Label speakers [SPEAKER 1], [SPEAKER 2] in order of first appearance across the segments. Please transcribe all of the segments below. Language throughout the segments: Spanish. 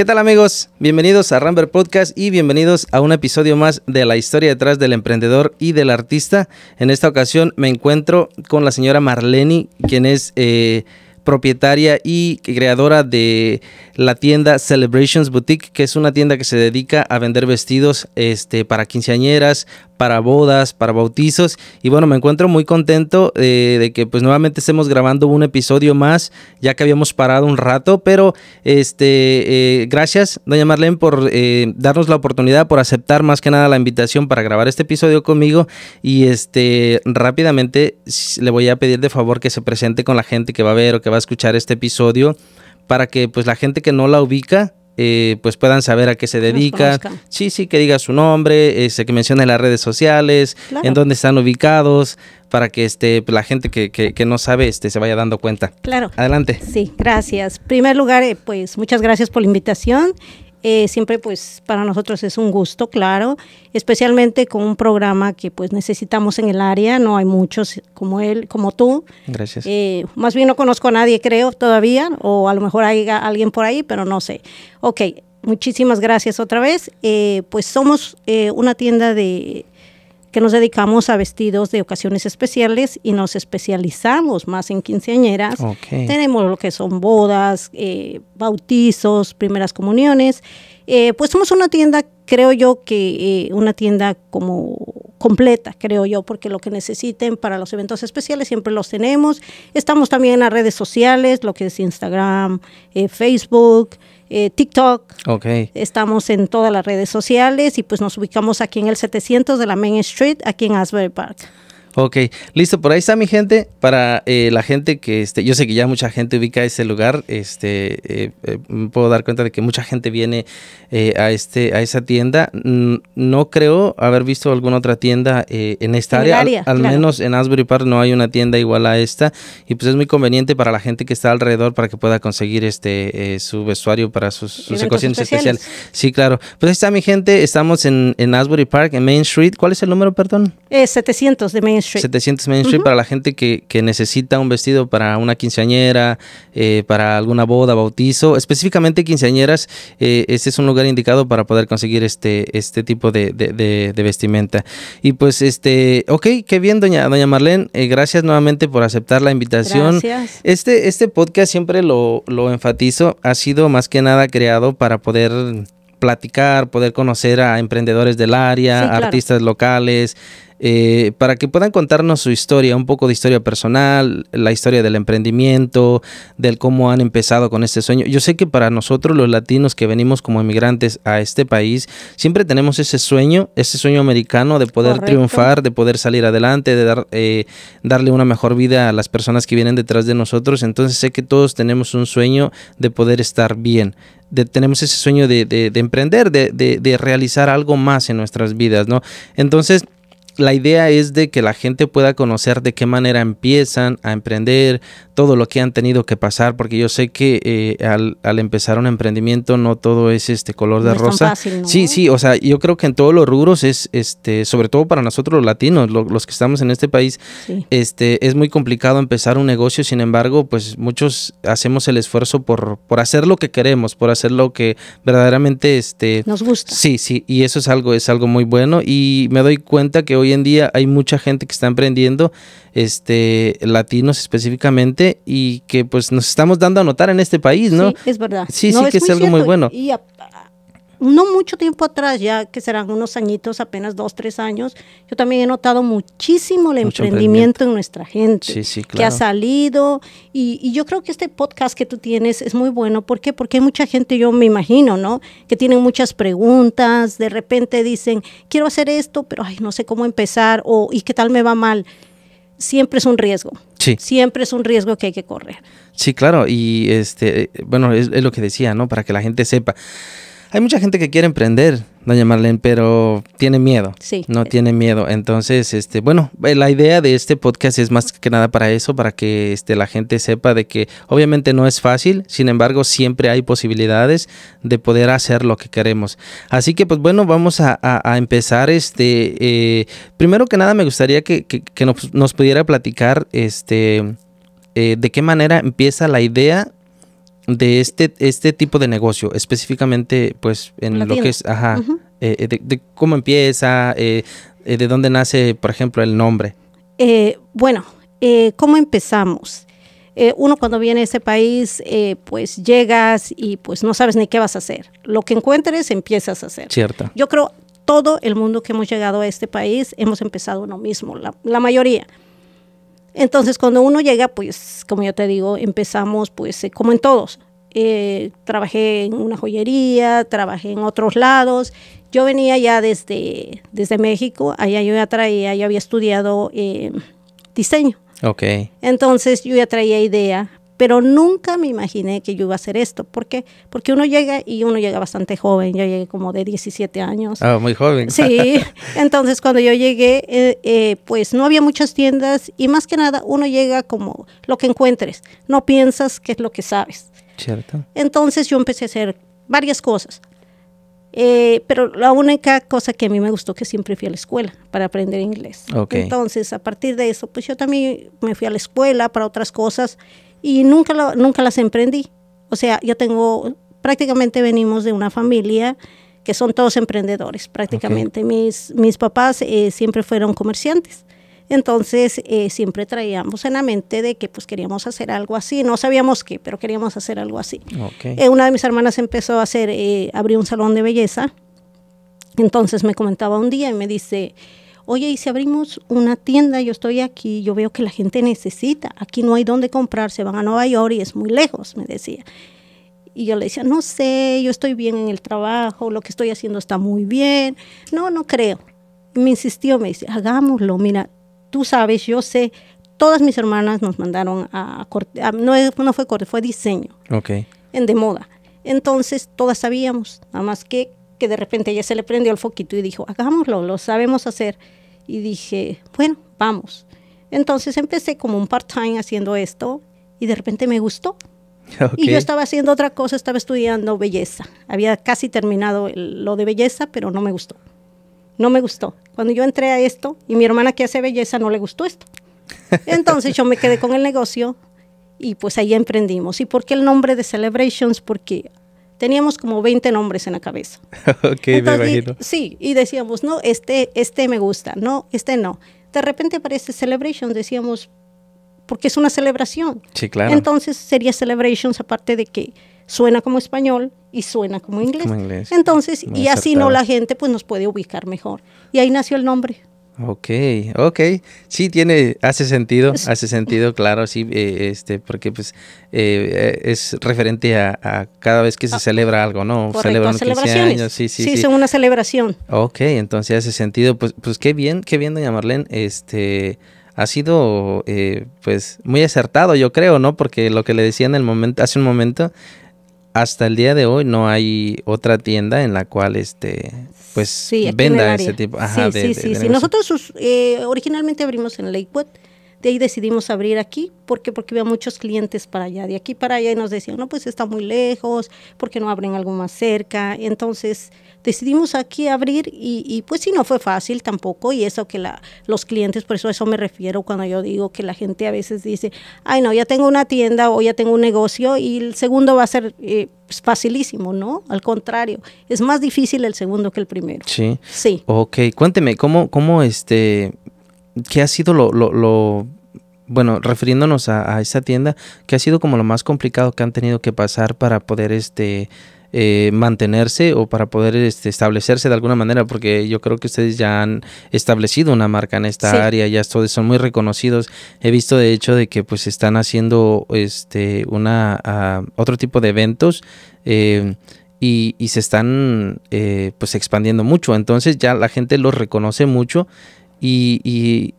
[SPEAKER 1] ¿Qué tal amigos? Bienvenidos a Ramber Podcast y bienvenidos a un episodio más de la historia detrás del emprendedor y del artista. En esta ocasión me encuentro con la señora Marleni, quien es eh, propietaria y creadora de la tienda Celebrations Boutique, que es una tienda que se dedica a vender vestidos este, para quinceañeras, para bodas, para bautizos. Y bueno, me encuentro muy contento eh, de que pues nuevamente estemos grabando un episodio más, ya que habíamos parado un rato, pero este, eh, gracias, doña Marlene, por eh, darnos la oportunidad, por aceptar más que nada la invitación para grabar este episodio conmigo. Y este, rápidamente le voy a pedir de favor que se presente con la gente que va a ver o que va a escuchar este episodio para que pues la gente que no la ubica eh, pues puedan saber a qué se dedica. Sí, sí, que diga su nombre, eh, que mencione las redes sociales, en dónde están ubicados, para que este, la gente que, que, no sabe este, se vaya dando cuenta. Claro. Adelante. Sí,
[SPEAKER 2] gracias. primer lugar, eh, pues muchas gracias por la invitación. Eh, siempre pues para nosotros es un gusto, claro, especialmente con un programa que pues necesitamos en el área, no hay muchos como él, como tú. Gracias. Eh, más bien no conozco a nadie, creo, todavía, o a lo mejor hay alguien por ahí, pero no sé. Ok, muchísimas gracias otra vez. Eh, pues somos una tienda de que nos dedicamos a vestidos de ocasiones especiales y nos especializamos más en quinceañeras. Tenemos lo que son bodas, eh, bautizos, primeras comuniones. Eh, pues somos una tienda, creo yo que eh, una tienda como completa, creo yo, porque lo que necesiten para los eventos especiales siempre los tenemos. Estamos también en las redes sociales, lo que es Instagram, Facebook. Eh, TikTok. Estamos en todas las redes sociales y pues nos ubicamos aquí en el 700 de la Main Street, aquí en Asbury Park.
[SPEAKER 1] Ok, listo, por ahí está mi gente. Para eh, la gente que, este, yo sé que ya mucha gente ubica ese lugar, este, eh, eh, puedo dar cuenta de que mucha gente viene a, este, a esa tienda. Mm, no creo haber visto alguna otra tienda en esta área. al, menos en Asbury Park no hay una tienda igual a esta. Y pues es muy conveniente para la gente que está alrededor para que pueda conseguir este, su vestuario para sus, ecuaciones especiales. Sí, claro. Pues ahí está mi gente, estamos en, en Asbury Park, en Main Street. ¿Cuál es el número, perdón?
[SPEAKER 2] 700 de Main 700
[SPEAKER 1] Main Street para la gente que, necesita un vestido para una quinceañera, eh, para alguna boda, bautizo, específicamente quinceañeras. este es un lugar indicado para poder conseguir este, este tipo de, vestimenta. Y pues, este, ok, qué bien, doña, doña Marlene. Eh, gracias nuevamente por aceptar la invitación. Este, este podcast siempre lo, lo enfatizo, ha sido más que nada creado para poder platicar, poder conocer a emprendedores del área, artistas locales, eh, para que puedan contarnos su historia, un poco de historia personal, la historia del emprendimiento, del cómo han empezado con este sueño. Yo sé que para nosotros los latinos que venimos como emigrantes a este país, siempre tenemos ese sueño, ese sueño americano de poder triunfar, de poder salir adelante, de eh, darle una mejor vida a las personas que vienen detrás de nosotros. Entonces sé que todos tenemos un sueño de poder estar bien. De, tenemos ese sueño de, de emprender, de, realizar algo más en nuestras vidas, ¿no? Entonces, la idea es de que la gente pueda conocer de qué manera empiezan a emprender, todo lo que han tenido que pasar, porque yo sé que eh, al, empezar un emprendimiento no todo es este color de rosa. Sí, sí, o sea, yo creo que en todos los rubros es, este, sobre todo para nosotros los latinos, los que estamos en este país, este, es muy complicado empezar un negocio, sin embargo, pues muchos hacemos el esfuerzo por, hacer lo que queremos, por hacer lo que verdaderamente este, nos gusta. Sí, sí, y eso es algo, es algo muy bueno y me doy cuenta que hoy en día hay mucha gente que está emprendiendo, este, latinos específicamente, y que pues nos estamos dando a notar en este país, ¿no? Sí, es verdad. Sí, sí, que es algo muy bueno
[SPEAKER 2] no mucho tiempo atrás, ya que serán unos añitos, apenas dos, tres años, yo también he notado muchísimo el emprendimiento, en nuestra gente, sí, que ha salido. Y, y, yo creo que este podcast que tú tienes es muy bueno. ¿Por qué? Porque hay mucha gente, yo me imagino, ¿no? Que tienen muchas preguntas, de repente dicen, quiero hacer esto, pero no sé cómo empezar, o ¿y qué tal me va mal? Siempre es un riesgo. Siempre es un riesgo que hay que correr.
[SPEAKER 1] Sí, claro. Y este, eh, bueno, es, es lo que decía, ¿no? Para que la gente sepa. Hay mucha gente que quiere emprender, doña Marlene, pero tiene miedo. Sí. No tiene miedo. Entonces, este, bueno, eh, la idea de este podcast es más que nada para eso, para que este, la gente sepa de que obviamente no es fácil, sin embargo, siempre hay posibilidades de poder hacer lo que queremos. Así que, pues bueno, vamos a, empezar. Este, eh, primero que nada, me gustaría que, nos, pudiera platicar este, eh, de qué manera empieza la idea de este, este tipo de negocio, específicamente pues en lo que es, ajá, eh, eh, de, cómo empieza, eh, de dónde nace, por ejemplo, el nombre.
[SPEAKER 2] bueno, ¿cómo empezamos? uno cuando viene a ese país, pues llegas y pues no sabes ni qué vas a hacer. Lo que encuentres, empiezas a hacer. Cierto. Yo creo todo el mundo que hemos llegado a este país hemos empezado uno mismo, la mayoría. Entonces, cuando uno llega, pues, como yo te digo, empezamos, pues, eh, como en todos. Eh, trabajé en una joyería, trabajé en otros lados. Yo venía ya desde, desde México, allá yo ya traía, yo había estudiado eh, diseño. Ok. Entonces, yo ya traía idea pero nunca me imaginé que yo iba a hacer esto. ¿Por qué? Porque uno llega y uno llega bastante joven, yo llegué como de 17 años.
[SPEAKER 1] Ah, muy joven. Sí,
[SPEAKER 2] entonces cuando yo llegué, eh, eh, pues no había muchas tiendas y más que nada uno llega como lo que encuentres, no piensas qué es lo que sabes. Cierto. Entonces yo empecé a hacer varias cosas. Eh, pero la única cosa que a mí me gustó que siempre fui a la escuela para aprender inglés.
[SPEAKER 1] Entonces,
[SPEAKER 2] a partir de eso, pues yo también me fui a la escuela para otras cosas y nunca, nunca las emprendí. O sea, yo tengo, prácticamente venimos de una familia que son todos emprendedores, prácticamente. Mis, mis papás eh, siempre fueron comerciantes. Entonces, eh, siempre traíamos en la mente de que pues queríamos hacer algo así. No sabíamos qué, pero queríamos hacer algo así. Eh, una de mis hermanas empezó a hacer, abrió un salón de belleza. Entonces me comentaba un día y me dice, oye, y si abrimos una tienda, yo estoy aquí, yo veo que la gente necesita, aquí no hay dónde comprar, se van a Nueva York y es muy lejos, me decía. Y yo le decía, no sé, yo estoy bien en el trabajo, lo que estoy haciendo está muy bien. No, no creo. Me insistió, me dice, hagámoslo, mira, tú sabes, yo sé, todas mis hermanas nos mandaron a, corte, no, fue corte, fue diseño. Ok. En de moda. Entonces, todas sabíamos, nada más que, que de repente ella se le prendió el foquito y dijo, hagámoslo, lo sabemos hacer y dije, bueno, vamos. Entonces empecé como un part-time haciendo esto y de repente me gustó. Y yo estaba haciendo otra cosa, estaba estudiando belleza. Había casi terminado lo de belleza, pero no me gustó. No me gustó. Cuando yo entré a esto y mi hermana que hace belleza no le gustó esto. Entonces yo me quedé con el negocio y pues ahí emprendimos. ¿Y por qué el nombre de Celebrations? Porque teníamos como 20 nombres en la cabeza. sí, y decíamos, no, este, este me gusta, no, este no. De repente aparece Celebration, decíamos, porque es una celebración. Sí, claro. Entonces sería Celebrations, aparte de que suena como español y suena como inglés. Entonces, y así no la gente pues nos puede ubicar mejor. Y ahí nació el nombre.
[SPEAKER 1] Ok, ok, sí tiene, hace sentido, hace sentido, claro, sí, eh, este, porque pues eh, es referente a, cada vez que se ah, celebra algo, ¿no? Correcto, Celebran años, sí, sí, sí, son una celebración. Ok, entonces hace sentido, pues, pues qué bien, qué bien, doña Marlene, este, ha sido, eh, pues, muy acertado, yo creo, ¿no? Porque lo que le decía en el momento, hace un momento, hasta el día de hoy no hay otra tienda en la cual, este, pues venda ese tipo. Ajá, sí, sí, sí, sí.
[SPEAKER 2] Nosotros eh, originalmente abrimos en Lakewood, de ahí decidimos abrir aquí, porque porque había muchos clientes para allá, de aquí para allá y nos decían, no, pues está muy lejos, porque no abren algo más cerca? Entonces decidimos aquí abrir y, pues sí, no fue fácil tampoco y eso que los clientes, por eso a eso me refiero cuando yo digo que la gente a veces dice, ay no, ya tengo una tienda o ya tengo un negocio y el segundo va a ser... Eh, pues, facilísimo, ¿no? Al contrario, es más difícil el segundo que el primero.
[SPEAKER 1] Sí. Sí. Ok, cuénteme, ¿cómo, cómo este, qué ha sido lo bueno, refiriéndonos a, a esta tienda, que ha sido como lo más complicado que han tenido que pasar para poder este... Eh, mantenerse o para poder este, establecerse de alguna manera, porque yo creo que ustedes ya han establecido una marca en esta área, ya todos son muy reconocidos. He visto de hecho de que pues están haciendo este una otro tipo de eventos. Em, y, se están eh, pues expandiendo mucho. Entonces ya la gente los reconoce mucho. y,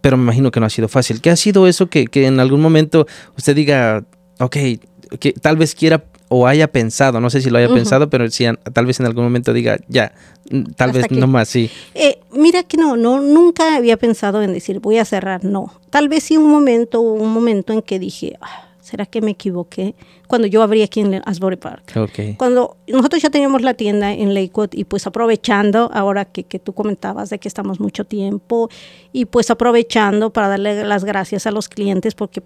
[SPEAKER 1] pero me imagino que no ha sido fácil. ¿Qué ha sido eso que, en algún momento usted diga, ok, que tal vez quiera o haya pensado, no sé si lo haya pensado, pero si, tal vez en algún momento diga, ya, mm, tal vez no más, sí.
[SPEAKER 2] Eh, mira que no, no, nunca había pensado en decir, voy a cerrar, no. Tal vez sí un momento, un momento en que dije, ah, ¿será que me equivoqué? Cuando yo abrí aquí en Asbury Park. Cuando nosotros ya teníamos la tienda en Lakewood y pues aprovechando, ahora que, que, tú comentabas de que estamos mucho tiempo, y pues aprovechando para darle las gracias a los clientes porque...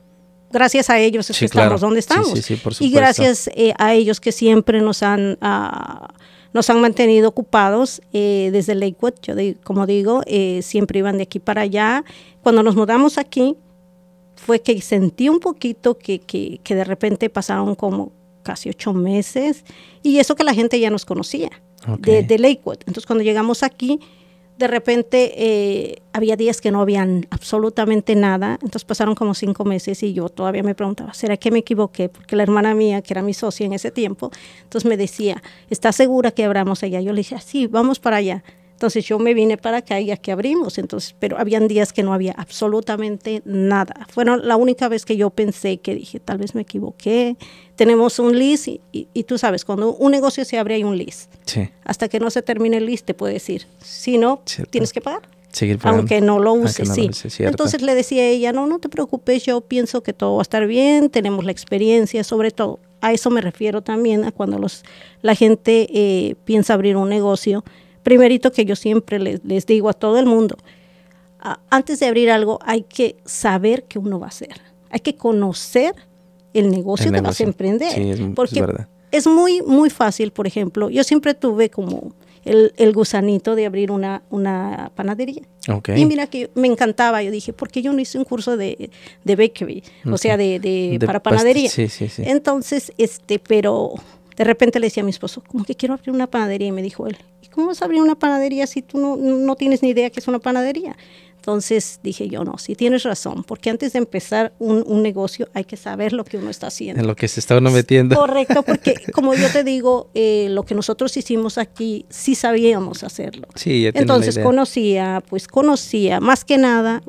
[SPEAKER 2] Gracias a ellos es que claro. estamos donde estamos. Sí, sí, por y gracias eh, a ellos que siempre nos han ah, nos han mantenido ocupados eh, desde Lakewood. Yo, como digo, eh, siempre iban de aquí para allá. Cuando nos mudamos aquí, fue que sentí un poquito que, que, que de repente pasaron como casi ocho meses y eso que la gente ya nos conocía de, Lakewood. Entonces cuando llegamos aquí, de repente eh, había días que no habían absolutamente nada, entonces pasaron como cinco meses y yo todavía me preguntaba, ¿será que me equivoqué? Porque la hermana mía, que era mi socia en ese tiempo, entonces me decía, ¿estás segura que abramos allá? Yo le dije, ah, sí, vamos para allá. Entonces yo me vine para acá y que abrimos, entonces, pero habían días que no había absolutamente nada. Fue la única vez que yo pensé que dije, tal vez me equivoqué, tenemos un list y, tú sabes, cuando un negocio se abre hay un list. Hasta que no se termine el list te puede decir, si no, tienes que pagar. aunque no lo uses. sí. entonces le decía a ella, no, no te preocupes, yo pienso que todo va a estar bien, tenemos la experiencia, sobre todo, a eso me refiero también, a cuando los, la gente eh, piensa abrir un negocio primerito que yo siempre les, digo a todo el mundo, antes de abrir algo hay que saber qué uno va a hacer, hay que conocer el negocio que vas a emprender, porque es, muy, muy fácil, por ejemplo, yo siempre tuve como el, gusanito de abrir una, una panadería. Y mira que me encantaba, yo dije, ¿por qué yo no hice un curso de, de bakery? O sea, de, para panadería. Entonces, este, pero de repente le decía a mi esposo, como que quiero abrir una panadería y me dijo él, ¿Cómo vas a abrir una panadería si tú no, no tienes ni idea que es una panadería? Entonces dije yo, no, si tienes razón, porque antes de empezar un, un, negocio hay que saber lo que uno está haciendo. En
[SPEAKER 1] lo que se está uno metiendo.
[SPEAKER 2] Correcto, porque como yo te digo, eh, lo que nosotros hicimos aquí sí sabíamos hacerlo.
[SPEAKER 1] Sí, ya Entonces
[SPEAKER 2] conocía, pues conocía, más que nada,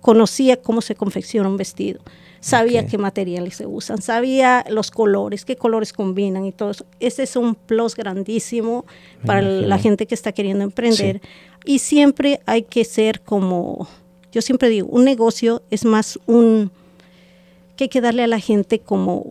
[SPEAKER 2] conocía cómo se confecciona un vestido sabía qué materiales se usan, sabía los colores, qué colores combinan y todo eso. Ese es un plus grandísimo para la gente que está queriendo emprender. Y siempre hay que ser como, yo siempre digo, un negocio es más un, que hay que darle a la gente como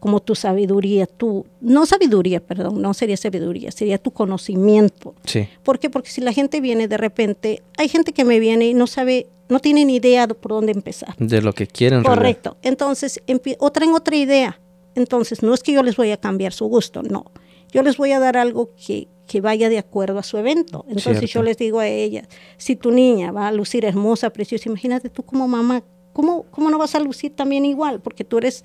[SPEAKER 2] como tu sabiduría, tu, no sabiduría, perdón, no sería sabiduría, sería tu conocimiento. Sí. ¿Por Porque si la gente viene de repente, hay gente que me viene y no sabe no tienen idea de por dónde empezar.
[SPEAKER 1] De lo que quieren. Correcto.
[SPEAKER 2] Entonces, o traen otra idea. Entonces, no es que yo les voy a cambiar su gusto, no. Yo les voy a dar algo que, que vaya de acuerdo a su evento. Entonces yo les digo a ella, si tu niña va a lucir hermosa, preciosa, imagínate tú como mamá, ¿cómo, cómo no vas a lucir también igual? Porque tú eres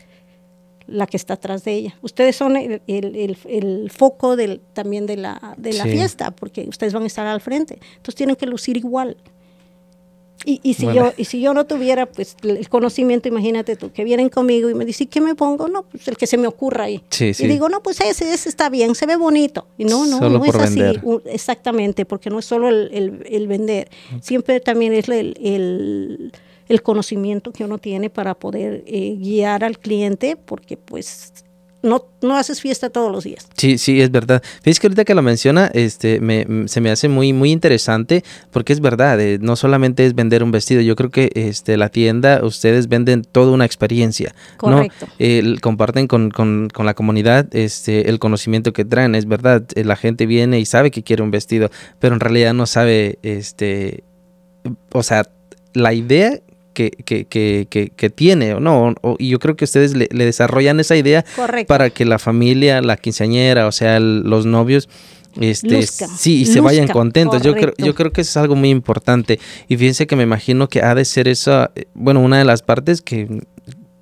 [SPEAKER 2] la que está atrás de ella. Ustedes son el, foco del, también de la, de la fiesta, porque ustedes van a estar al frente. Entonces tienen que lucir igual. Y, y si yo, y si yo no tuviera pues el conocimiento, imagínate tú, que vienen conmigo y me dicen, ¿qué me pongo? No, pues el que se me ocurra ahí. Y digo, no, pues ese, ese, está bien, se ve bonito. Y no, no, no es así. Exactamente, porque no es solo el, vender, siempre también es el, el el conocimiento que uno tiene para poder eh, guiar al cliente, porque pues no, haces fiesta todos los días.
[SPEAKER 1] Sí, sí, es verdad. Fíjate que ahorita que lo menciona, este, se me hace muy, muy interesante porque es verdad, eh, no solamente es vender un vestido, yo creo que este, la tienda, ustedes venden toda una experiencia. Correcto. comparten con, con, con, la comunidad este, el conocimiento que traen, es verdad, eh, la gente viene y sabe que quiere un vestido, pero en realidad no sabe, este, o sea, la idea que, tiene, ¿no? y yo creo que ustedes le, desarrollan esa idea para que la familia, la quinceañera, o sea, los novios, este, sí, y se vayan contentos. Yo creo, yo creo que eso es algo muy importante. Y fíjense que me imagino que ha de ser esa, eh, bueno, una de las partes que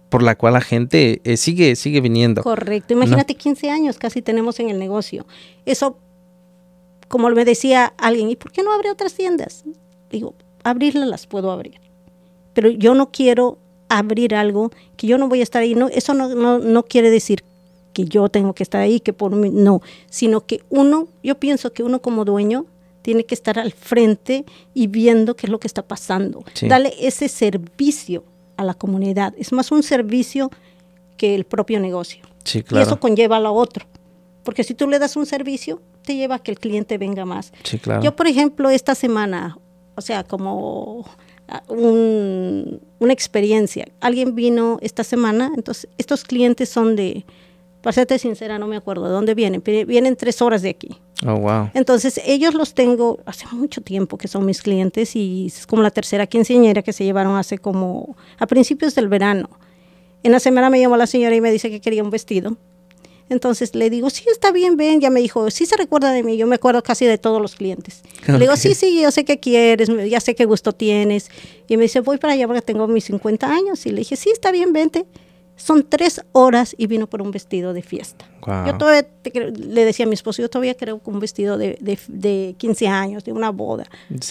[SPEAKER 1] por la cual la gente eh, sigue, sigue viniendo. Correcto. Imagínate
[SPEAKER 2] 15 años casi tenemos en el negocio. Eso, como me decía alguien, ¿y por qué no abre otras tiendas? Digo, abrirlas las puedo abrir pero yo no quiero abrir algo que yo no voy a estar ahí. No, eso no, quiere decir que yo tengo que estar ahí, que por mí, no, sino que uno, yo pienso que uno como dueño tiene que estar al frente y viendo qué es lo que está pasando. Dale ese servicio a la comunidad. Es más un servicio que el propio negocio. Sí, Y eso conlleva a lo otro. Porque si tú le das un servicio, te lleva a que el cliente venga más. Sí, claro. Yo, por ejemplo, esta semana, o sea, como una experiencia. Alguien vino esta semana, entonces estos clientes son de, para serte sincera, no me acuerdo de dónde vienen, vienen tres horas de aquí. Oh, wow. Entonces ellos los tengo hace mucho tiempo que son mis clientes y es como la tercera quinceañera que se llevaron hace como a principios del verano. En la semana me llamó la señora y me dice que quería un vestido entonces le digo, sí, está bien, ven. Ya me dijo, sí se recuerda de mí. Yo me acuerdo casi de todos los clientes.
[SPEAKER 1] Le digo, sí, sí,
[SPEAKER 2] yo sé qué quieres, ya sé qué gusto tienes. Y me dice, voy para allá porque tengo mis 50 años. Y le dije, sí, está bien, vente. Son tres horas y vino por un vestido de fiesta. Yo todavía le decía a mi esposo, yo todavía creo que un vestido de, de, de 15 años, de una boda.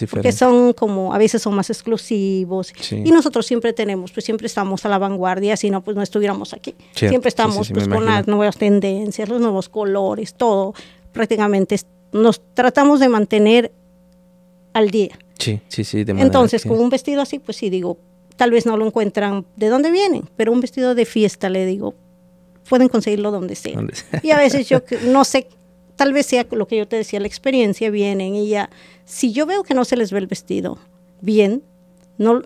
[SPEAKER 2] Porque son como, a veces son más exclusivos. Y nosotros siempre tenemos, pues siempre estamos a la vanguardia, si no, pues no estuviéramos aquí. Siempre estamos pues, con las nuevas tendencias, los nuevos colores, todo. Prácticamente nos tratamos de mantener al día.
[SPEAKER 1] Sí, sí, sí. Entonces, con
[SPEAKER 2] un vestido así, pues sí digo, tal vez no lo encuentran de dónde vienen, pero un vestido de fiesta, le digo, pueden conseguirlo donde sea. Y a veces yo no sé, tal vez sea lo que yo te decía, la experiencia, vienen y ya, si yo veo que no se les ve el vestido bien, no,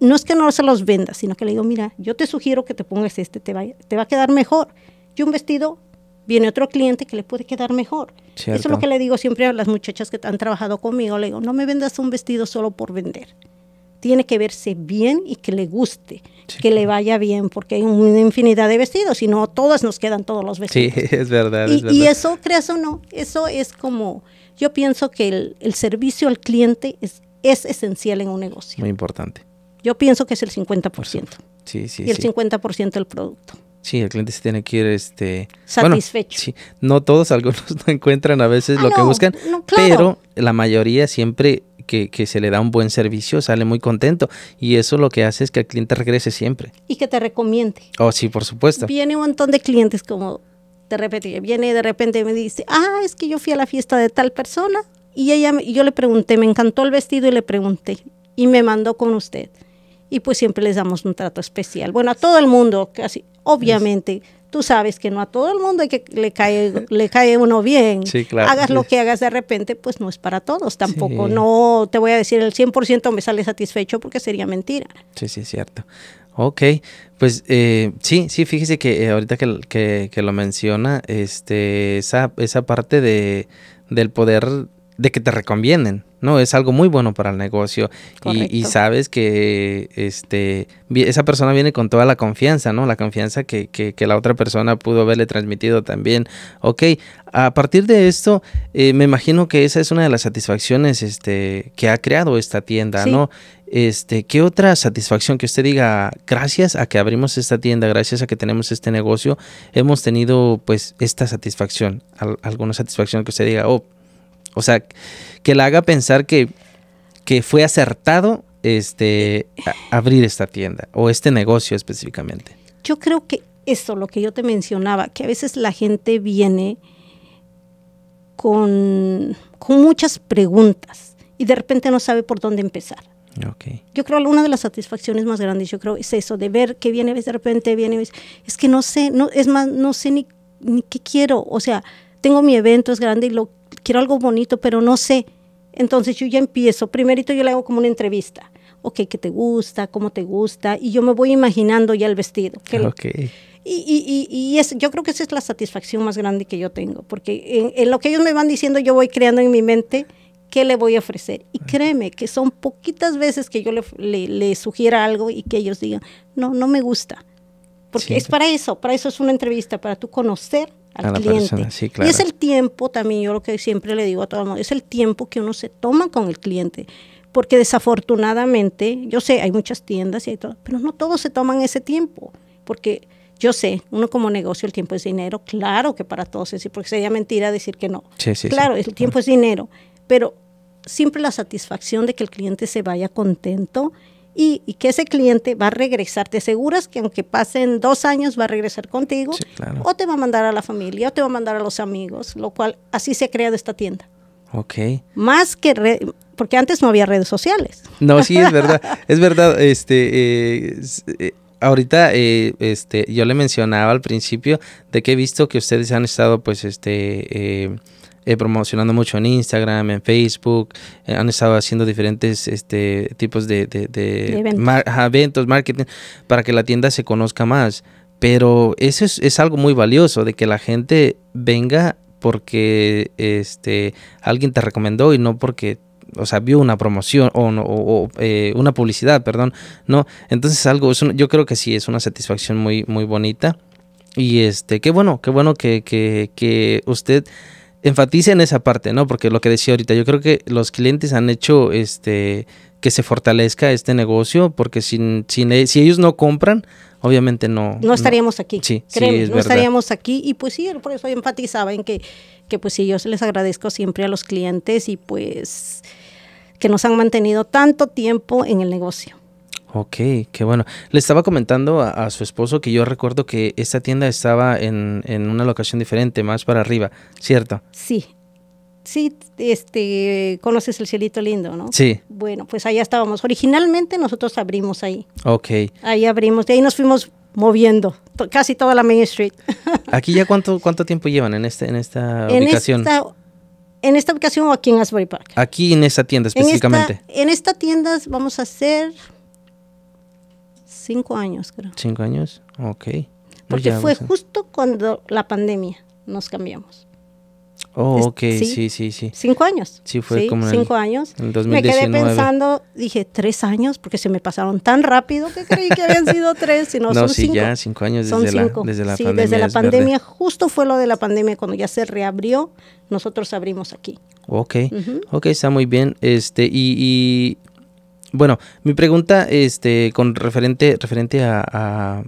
[SPEAKER 2] no es que no se los venda, sino que le digo, mira, yo te sugiero que te pongas este, te va, te va a quedar mejor. Y un vestido, viene otro cliente que le puede quedar mejor. Eso es lo que le digo siempre a las muchachas que han trabajado conmigo, le digo, no me vendas un vestido solo por vender tiene que verse bien y que le guste, que le vaya bien, porque hay una infinidad de vestidos y no todas nos quedan todos los vestidos.
[SPEAKER 1] Sí, es verdad. Y,
[SPEAKER 2] eso, creas o no, eso es como, yo pienso que el, servicio al cliente es, esencial en un negocio.
[SPEAKER 1] Muy importante.
[SPEAKER 2] Yo pienso que es el 50%. Sí, sí. Y el 50% del
[SPEAKER 1] producto. Sí, el cliente se tiene que ir este, satisfecho. sí, no todos, algunos no encuentran a veces ah, lo que buscan, pero la mayoría siempre que, se le da un buen servicio, sale muy contento y eso lo que hace es que el cliente regrese siempre.
[SPEAKER 2] Y que te recomiende.
[SPEAKER 1] Oh, sí, por supuesto.
[SPEAKER 2] Viene un montón de clientes como te repetí, viene de repente me dice, ah, es que yo fui a la fiesta de tal persona y ella, y yo le pregunté, me encantó el vestido y le pregunté y me mandó con usted. Y pues siempre les damos un trato especial. Bueno, a todo el mundo, casi, obviamente tú sabes que no a todo el mundo que le cae, le cae uno bien. Sí, claro. Hagas lo que hagas de repente, pues no es para todos tampoco. No te voy a decir el 100% me sale satisfecho porque sería mentira.
[SPEAKER 1] Sí, sí, es cierto. Ok, pues eh, sí, sí, fíjese que eh, ahorita que, que, lo menciona, este, esa, esa parte de, del poder de que te reconvienen, ¿no? Es algo muy bueno para el negocio y, sabes que este, esa persona viene con toda la confianza, ¿no? La confianza que, que, que la otra persona pudo haberle transmitido también. Ok, a partir de esto, eh, me imagino que esa es una de las satisfacciones este, que ha creado esta tienda, ¿no? Este, ¿Qué otra satisfacción que usted diga, gracias a que abrimos esta tienda, gracias a que tenemos este negocio, hemos tenido pues esta satisfacción, alguna satisfacción que usted diga, oh, o sea, que la haga pensar que, que fue acertado este, abrir esta tienda o este negocio específicamente.
[SPEAKER 2] Yo creo que eso, lo que yo te mencionaba, que a veces la gente viene con, muchas preguntas y de repente no sabe por dónde empezar. Okay. Yo creo que una de las satisfacciones más grandes, yo creo, es eso, de ver que viene, de repente viene, es que no sé, no, es más, no sé ni, ni qué quiero, o sea, tengo mi evento, es grande y lo quiero algo bonito, pero no sé. Entonces yo ya empiezo. Primerito yo le hago como una entrevista. Ok, ¿qué te gusta? ¿Cómo te gusta? Y yo me voy imaginando ya el vestido. okay. y, y, y es, yo creo que esa es la satisfacción más grande que yo tengo, porque en, lo que ellos me van diciendo yo voy creando en mi mente qué le voy a ofrecer. Y créeme que son poquitas veces que yo le, le, sugiera algo y que ellos digan, no, no me gusta. Porque es para eso, para eso es una entrevista, para tú conocer
[SPEAKER 1] cliente. Y es el
[SPEAKER 2] tiempo, también yo lo que siempre le digo a todo es el tiempo que uno se toma con el cliente. Porque desafortunadamente, yo sé, hay muchas tiendas y hay todo, pero no todos se toman ese tiempo. Porque yo sé, uno como negocio el tiempo es dinero, claro que para todos es porque sería mentira decir que no. claro, el tiempo es dinero, pero siempre la satisfacción de que el cliente se vaya contento y, que ese cliente va a regresar. Te aseguras que aunque pasen dos años va a regresar contigo sí, claro. o te va a mandar a la familia o te va a mandar a los amigos, lo cual así se ha creado esta tienda. Ok. Más que... porque antes no había redes sociales. No, sí, es verdad.
[SPEAKER 1] es verdad, este... Eh, eh, ahorita eh, este yo le mencionaba al principio de que he visto que ustedes han estado pues este eh, promocionando mucho en Instagram, en Facebook, eh, han estado haciendo diferentes este, tipos de, eventos. marketing, para que la tienda se conozca más. Pero eso es, algo muy valioso, de que la gente venga porque este, alguien te recomendó y no porque o sea, vio una promoción o, eh, una publicidad, perdón, ¿no? Entonces algo, yo creo que sí, es una satisfacción muy, muy bonita. Y este, qué bueno, qué bueno que usted Enfatice en esa parte, ¿no? Porque lo que decía ahorita, yo creo que los clientes han hecho este que se fortalezca este negocio, porque sin, e, si ellos no compran, obviamente no. No estaríamos aquí. Sí, no estaríamos
[SPEAKER 2] aquí. Y pues sí, por eso enfatizaba en que, que pues sí, yo les agradezco siempre a los clientes y pues que nos han mantenido tanto tiempo en el negocio.
[SPEAKER 1] Ok, qué bueno. Le estaba comentando a, su esposo que yo recuerdo que esta tienda estaba en, una locación diferente, más para arriba, ¿cierto?
[SPEAKER 2] Sí, sí, este, conoces el cielito lindo, ¿no? Sí. Bueno, pues allá estábamos. Originalmente nosotros abrimos ahí. Ok. Ahí abrimos, de ahí nos fuimos moviendo, casi toda la Main Street.
[SPEAKER 1] ¿Aquí ya cuánto, cuánto tiempo llevan en, este, en esta ubicación?
[SPEAKER 2] en esta ubicación o aquí en Asbury Park.
[SPEAKER 1] Aquí en esta tienda específicamente.
[SPEAKER 2] En esta, en esta tienda vamos a hacer cinco años, creo.
[SPEAKER 1] Cinco años, ok. Pues porque fue
[SPEAKER 2] justo cuando la pandemia nos cambiamos.
[SPEAKER 1] Oh, ok, sí, sí, sí. Cinco años. Sí, fue como cinco años. En 2019. Me quedé pensando,
[SPEAKER 2] dije, tres años, porque se me pasaron tan rápido que creí que habían sido tres, sino no, son sí, cinco. ya
[SPEAKER 1] cinco años desde, son cinco. La, desde la sí, pandemia. desde la pandemia,
[SPEAKER 2] justo fue lo de la pandemia, cuando ya se reabrió, nosotros abrimos aquí.
[SPEAKER 1] Ok, ok, está muy bien. Este, y bueno, mi pregunta, este, con referente, referente a,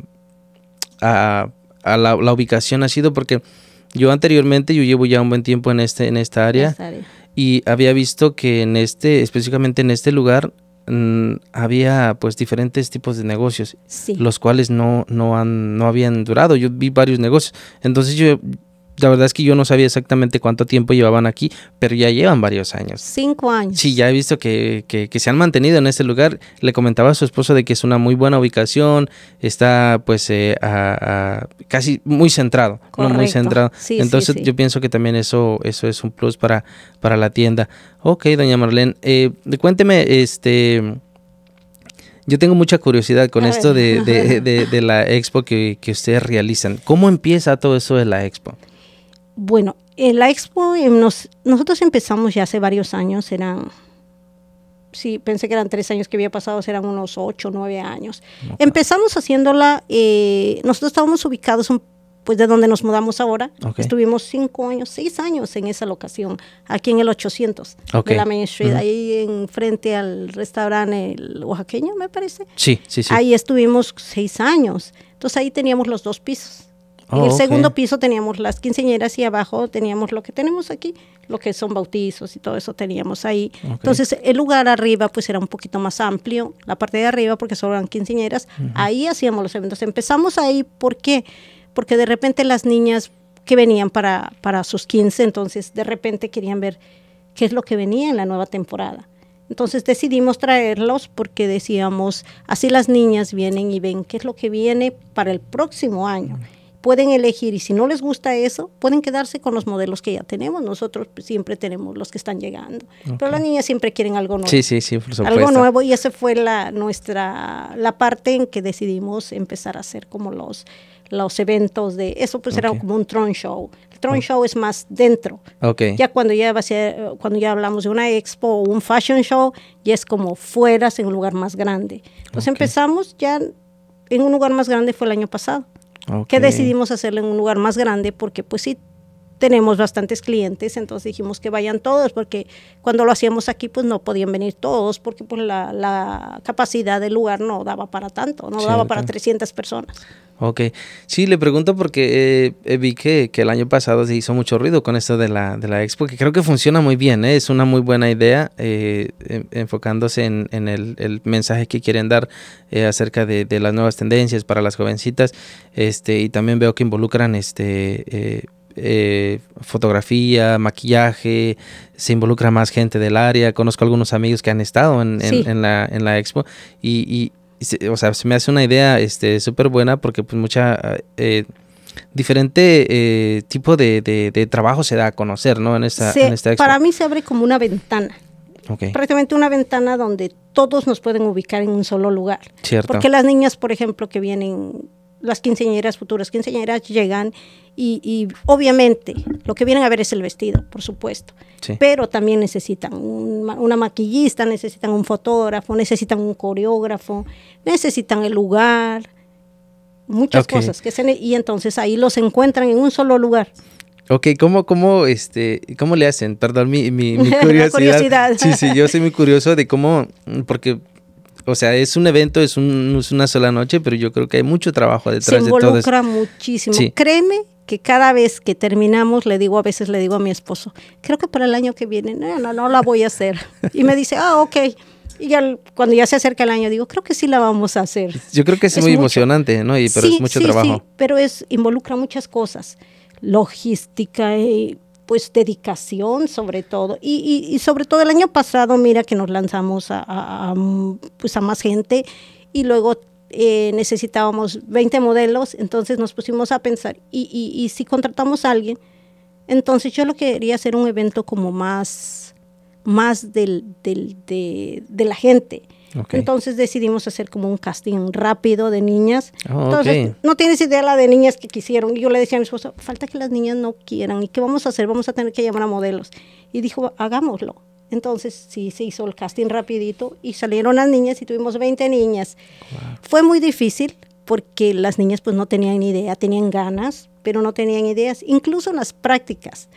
[SPEAKER 1] a, la, ubicación ha sido porque yo anteriormente, yo llevo ya un buen tiempo en este, en esta área, y había visto que en este, específicamente en este lugar, mm, había pues diferentes tipos de negocios, los cuales no, no han, no habían durado. Yo vi varios negocios. Entonces yo la verdad es que yo no sabía exactamente cuánto tiempo llevaban aquí, pero ya llevan varios años.
[SPEAKER 2] Cinco años. Sí,
[SPEAKER 1] ya he visto que, que, se han mantenido en este lugar. Le comentaba a su esposo de que es una muy buena ubicación, está pues eh, a, casi muy centrado, ¿no? muy centrado. Entonces yo pienso que también eso, eso es un plus para, para la tienda. Ok, doña Marlene, eh, cuénteme, este... Yo tengo mucha curiosidad con esto de, de, de la expo que, que, ustedes realizan. ¿Cómo empieza todo eso de la expo?
[SPEAKER 2] Bueno, la expo, eh, nosotros empezamos ya hace varios años, eran, sí, pensé que eran tres años que había pasado, eran unos ocho, nueve años. Empezamos haciéndola, eh, nosotros estábamos ubicados pues de donde nos mudamos ahora, estuvimos cinco años, seis años en esa locación, aquí en el 800 de la Main Street, ahí en frente al restaurante oaxaqueño, me parece.
[SPEAKER 1] Sí, sí, sí. Ahí
[SPEAKER 2] estuvimos seis años, entonces ahí teníamos los dos pisos
[SPEAKER 1] en el oh, segundo
[SPEAKER 2] piso teníamos las quinceñeras y abajo teníamos lo que tenemos aquí, lo que son bautizos y todo eso teníamos ahí. Entonces el lugar arriba pues era un poquito más amplio, la parte de arriba porque solo eran quinceñeras, ahí hacíamos los eventos. Empezamos ahí, ¿por Porque de repente las niñas que venían para, para sus 15, entonces de repente querían ver qué es lo que venía en la nueva temporada. Entonces decidimos traerlos porque decíamos, así las niñas vienen y ven qué es lo que viene para el próximo año pueden elegir y si no les gusta eso, pueden quedarse con los modelos que ya tenemos. Nosotros siempre tenemos los que están llegando. Pero las niñas siempre quieren algo nuevo. Sí, sí, sí, por supuesto. Algo nuevo y esa fue la, nuestra, la parte en que decidimos empezar a hacer como los, los eventos de... Eso pues era como un tron show. El tron show es más dentro. Ya cuando ya, cuando ya hablamos de una expo o un fashion show, ya es como fueras en un lugar más grande. Entonces empezamos ya en un lugar más grande fue el año pasado.
[SPEAKER 1] Que decidimos
[SPEAKER 2] hacerlo en un lugar más grande porque pues sí tenemos bastantes clientes, entonces dijimos que vayan todos, porque cuando lo hacíamos aquí, pues no podían venir todos, porque pues la, capacidad del lugar no daba para tanto, no daba para 300 personas.
[SPEAKER 1] Ok, sí, le pregunto porque eh, vi que, que, el año pasado se hizo mucho ruido con esto de la, de la expo, que creo que funciona muy bien, ¿eh? es una muy buena idea, eh, enfocándose en, el, mensaje que quieren dar eh, acerca de, las nuevas tendencias para las jovencitas, este, y también veo que involucran este... fotografía, maquillaje, se involucra más gente del área. Conozco algunos amigos que han estado en, la, en la, expo y, o sea, se me hace una idea súper este, buena porque pues mucha... Eh, diferente eh, tipo de, trabajo se da a conocer, ¿no? En esta, Para mí
[SPEAKER 2] se abre como una ventana. Prácticamente una ventana donde todos nos pueden ubicar en un solo lugar. Cierto. Porque las niñas, por ejemplo, que vienen las quinceañeras, futuras quinceañeras llegan y, obviamente lo que vienen a ver es el vestido, por supuesto. Pero también necesitan una maquillista, necesitan un fotógrafo, necesitan un coreógrafo, necesitan el lugar, muchas cosas. Que se, y entonces ahí los encuentran en un solo lugar.
[SPEAKER 1] Ok, ¿cómo, cómo, este, ¿cómo le hacen? Perdón, mi, mi, curiosidad. curiosidad. Sí, sí, yo soy muy curioso de cómo, porque o sea, es un evento, es, una sola noche, pero yo creo que hay mucho trabajo detrás de todo. Se involucra
[SPEAKER 2] muchísimo. Créeme que cada vez que terminamos, le digo, a veces le digo a mi esposo, creo que para el año que viene, no, no, la voy a hacer. Y me dice, ah, ok. Y ya, cuando ya se acerca el año, digo, creo que sí la vamos a hacer. Yo creo que es, muy
[SPEAKER 1] emocionante, ¿no? pero es mucho sí, trabajo. Sí,
[SPEAKER 2] pero es, involucra muchas cosas. Logística, y eh, pues dedicación sobre todo. Y, sobre todo el año pasado, mira que nos lanzamos a, a, pues a más gente y luego eh, necesitábamos 20 modelos, entonces nos pusimos a pensar, y, y, si contratamos a alguien, entonces yo lo quería hacer un evento como más, más del, de la gente entonces decidimos hacer como un casting rápido de niñas. Ah, Entonces, no tienes idea la de niñas que quisieron. Y yo le decía a mi esposo, falta que las niñas no quieran. ¿Y qué vamos a hacer? Vamos a tener que llamar a modelos. Y dijo, hagámoslo. Entonces, sí, se hizo el casting rapidito y salieron las niñas y tuvimos 20 niñas. Fue muy difícil porque las niñas pues no tenían idea, tenían ganas, pero no tenían ideas. Incluso en las prácticas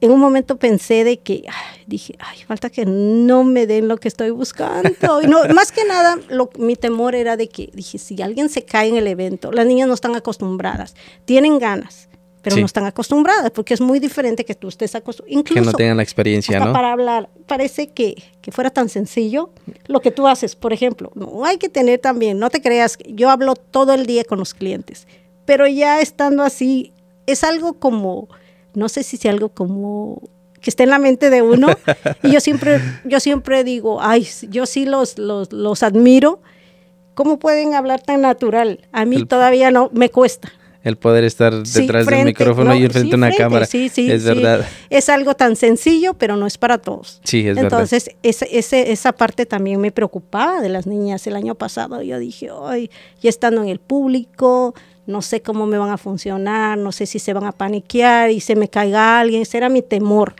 [SPEAKER 2] en un momento pensé de que, dije, ay, falta que no me den lo que estoy buscando. Y no, más que nada, lo, mi temor era de que, dije, si alguien se cae en el evento, las niñas no están acostumbradas, tienen ganas, pero no están acostumbradas, porque es muy diferente que tú estés acostumbrado. Que no tengan
[SPEAKER 1] la experiencia, ¿no? Para
[SPEAKER 2] hablar, parece que, que, fuera tan sencillo lo que tú haces, por ejemplo. No hay que tener también, no te creas, yo hablo todo el día con los clientes, pero ya estando así, es algo como no sé si sea algo como que esté en la mente de uno. Y yo siempre, yo siempre digo, ay, yo sí los, los, los admiro. ¿Cómo pueden hablar tan natural? A mí todavía no, me cuesta.
[SPEAKER 1] El poder estar detrás del micrófono y enfrente una cámara. Sí, sí, es verdad.
[SPEAKER 2] Es algo tan sencillo, pero no es para todos.
[SPEAKER 1] Sí, es Entonces,
[SPEAKER 2] verdad. Entonces, esa, esa parte también me preocupaba de las niñas el año pasado. Yo dije, ay, ya estando en el público, no sé cómo me van a funcionar, no sé si se van a paniquear y se me caiga alguien, ese era mi temor.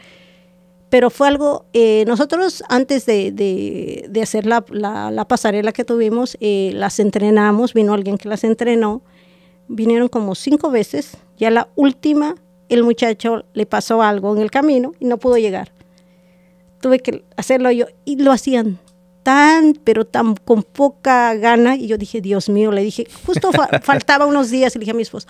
[SPEAKER 2] Pero fue algo, eh, nosotros antes de, de, hacer la, pasarela que tuvimos, eh, las entrenamos, vino alguien que las entrenó, vinieron como cinco veces, ya la última el muchacho le pasó algo en el camino y no pudo llegar. Tuve que hacerlo yo y lo hacían tan, pero tan con poca gana. Y yo dije, Dios mío, le dije, justo faltaba unos días y le dije a mi esposo,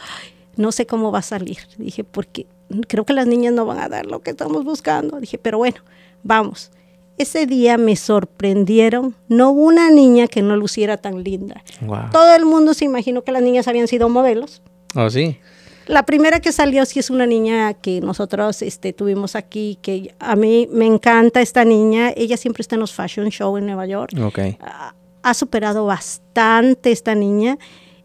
[SPEAKER 2] no sé cómo va a salir. Dije, porque creo que las niñas no van a dar lo que estamos buscando. Dije, pero bueno, vamos. Ese día me sorprendieron, no hubo una niña que no luciera tan linda. Todo el mundo se imaginó que las niñas habían sido modelos. ¿Oh, sí? La primera que salió sí es una niña que nosotros este, tuvimos aquí, que a mí me encanta esta niña. Ella siempre está en los fashion show en Nueva York. Okay. Ha, superado bastante esta niña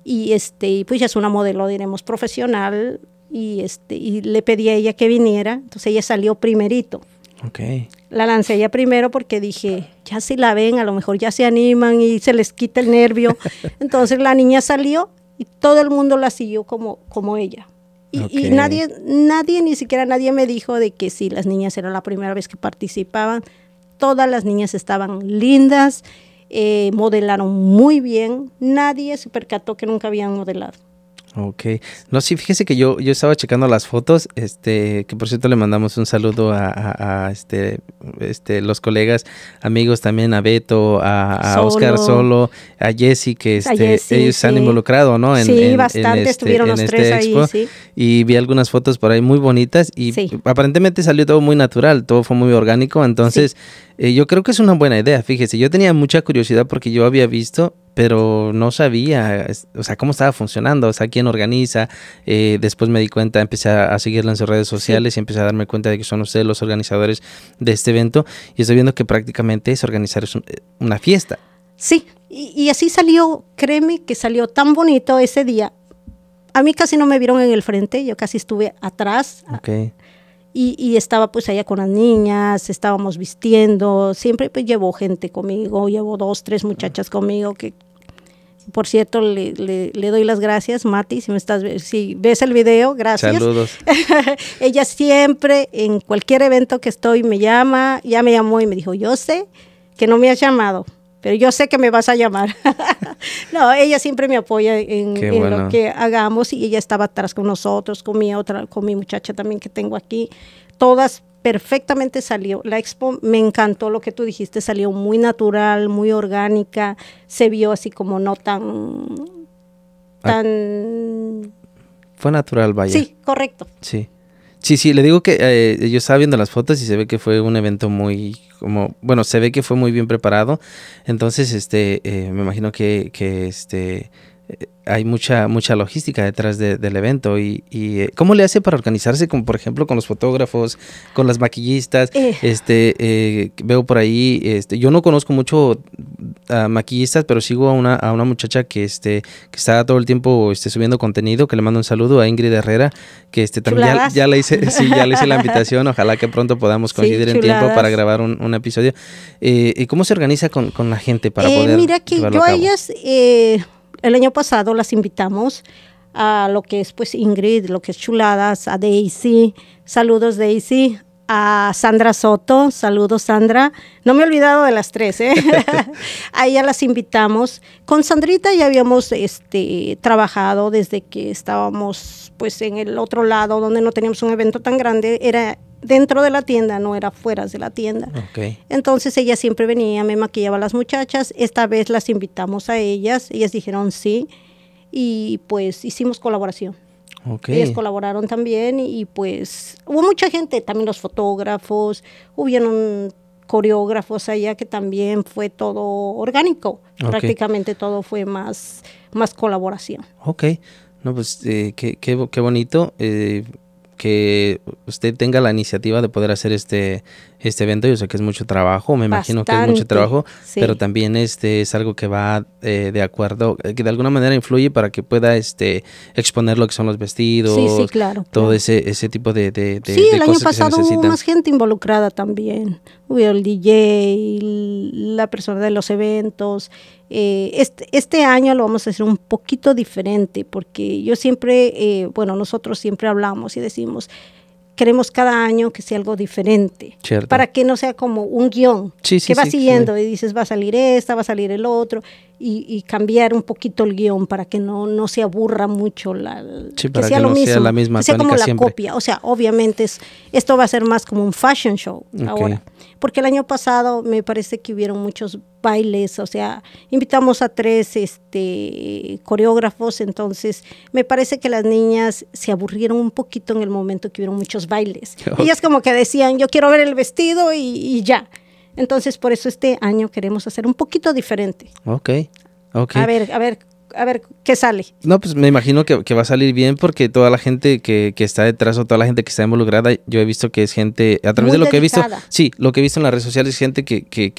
[SPEAKER 2] y este, pues ya es una modelo, diremos, profesional y, este, y le pedí a ella que viniera. Entonces ella salió primerito. Okay. La lancé ella primero porque dije, ya si la ven, a lo mejor ya se animan y se les quita el nervio. Entonces la niña salió y todo el mundo la siguió como, como ella. Y, nadie, nadie, ni siquiera nadie me dijo de que si las niñas era la primera vez que participaban, todas las niñas estaban lindas, eh, modelaron muy bien, nadie se percató que nunca habían modelado.
[SPEAKER 1] Ok. No, sí, fíjese que yo, yo estaba checando las fotos, este, que por cierto le mandamos un saludo a, este, este, los colegas, amigos también, a Beto, a, Oscar Solo, a Jesse, que este, ellos se han involucrado, ¿no? sí, bastante este, estuvieron los este tres ahí, Y vi algunas fotos por ahí muy bonitas y aparentemente salió todo muy natural, todo fue muy orgánico, entonces eh, yo creo que es una buena idea, fíjese, yo tenía mucha curiosidad porque yo había visto pero no sabía, o sea, cómo estaba funcionando, o sea, quién organiza. Eh, después me di cuenta, empecé a, a seguirla en redes sociales y empecé a darme cuenta de que son ustedes los organizadores de este evento. Y estoy viendo que prácticamente es organizar eh, una fiesta.
[SPEAKER 2] Sí, y, así salió, créeme que salió tan bonito ese día. A mí casi no me vieron en el frente, yo casi estuve atrás. Ok. Y, y, estaba pues allá con las niñas, estábamos vistiendo, siempre pues llevo gente conmigo, llevo dos, tres muchachas conmigo que por cierto, le, doy las gracias, Mati, si me estás si ves el video, gracias. Saludos. Ella siempre en cualquier evento que estoy me llama, ya me llamó y me dijo, "Yo sé que no me has llamado, pero yo sé que me vas a llamar." no, ella siempre me apoya en, lo que hagamos y ella estaba atrás con nosotros, con mi otra con mi muchacha también que tengo aquí. Todas perfectamente salió. La expo me encantó lo que tú dijiste, salió muy natural, muy orgánica, se vio así como no tan... Ah. tan...
[SPEAKER 1] Fue natural, vaya. Sí, correcto. Sí. Sí, sí, le digo que eh, yo estaba viendo las fotos y se ve que fue un evento muy, como, bueno, se ve que fue muy bien preparado. Entonces, este, eh, me imagino que, que este, hay mucha, mucha logística detrás del evento. Y, eh, cómo le hace para organizarse, como por ejemplo, con los fotógrafos, con las maquillistas? Eh. Este, eh, veo por ahí, este, yo no conozco mucho a maquillistas, pero sigo a una, a una muchacha que, este, que está todo el tiempo este, subiendo contenido, que le mando un saludo a Ingrid Herrera, que este, también ya, le hice, sí, ya le hice la invitación. Ojalá que pronto podamos coincidir en tiempo para grabar un, episodio. ¿Y cómo se organiza con, la gente para poder... Mira que yo a, a ellas
[SPEAKER 2] el año pasado las invitamos a lo que es pues Ingrid, lo que es Chuladas, a Daisy, saludos Daisy, a Sandra Soto, saludos Sandra, no me he olvidado de las tres, ¿eh? a ella las invitamos. Con Sandrita ya habíamos este, trabajado desde que estábamos pues en el otro lado donde no teníamos un evento tan grande, era dentro de la tienda, no era fuera de la tienda. Entonces ella siempre venía, me maquillaba las muchachas, esta vez las invitamos a ellas, ellas dijeron sí y pues hicimos colaboración. Okay. Ellas colaboraron también y pues hubo mucha gente, también los fotógrafos, hubieron coreógrafos allá que también fue todo orgánico, prácticamente todo fue más, más colaboración.
[SPEAKER 1] Ok, no, pues eh, qué, qué, bonito eh, que usted tenga la iniciativa de poder hacer este, este evento. Yo sé que es mucho trabajo, me imagino que es mucho trabajo, pero también este es algo que va eh, de acuerdo, que de alguna manera influye para que pueda este exponer lo que son los vestidos, todo Ese, ese tipo de, de, Sí, el año pasado hubo más
[SPEAKER 2] gente involucrada también. Hubo el DJ, la persona de los eventos, eh, este, este, año lo vamos a hacer un poquito diferente porque yo siempre, eh, bueno, nosotros siempre hablamos y decimos, queremos cada año que sea algo diferente. Para que no sea como un guión que va siguiendo y dices, va a salir esta, va a salir el otro y, cambiar un poquito el guión para que no, no se aburra mucho, la, que sea lo mismo, misma que sea como la copia. O sea, obviamente es, esto va a ser más como un fashion show ahora, porque el año pasado me parece que hubieron muchos bailes, o sea, invitamos a tres este, coreógrafos, entonces me parece que las niñas se aburrieron un poquito en el momento que hubieron muchos bailes. Ellas como que decían, yo quiero ver el vestido y ya. Entonces, por eso este año queremos hacer un poquito diferente.
[SPEAKER 1] Ok, ok. A ver,
[SPEAKER 2] a ver, a ver qué sale.
[SPEAKER 1] No, pues me imagino que, va a salir bien porque toda la gente que, está detrás o toda la gente que está involucrada, yo he visto que es gente, a través de lo que he visto, sí, lo que he visto en las redes sociales, es gente que, que,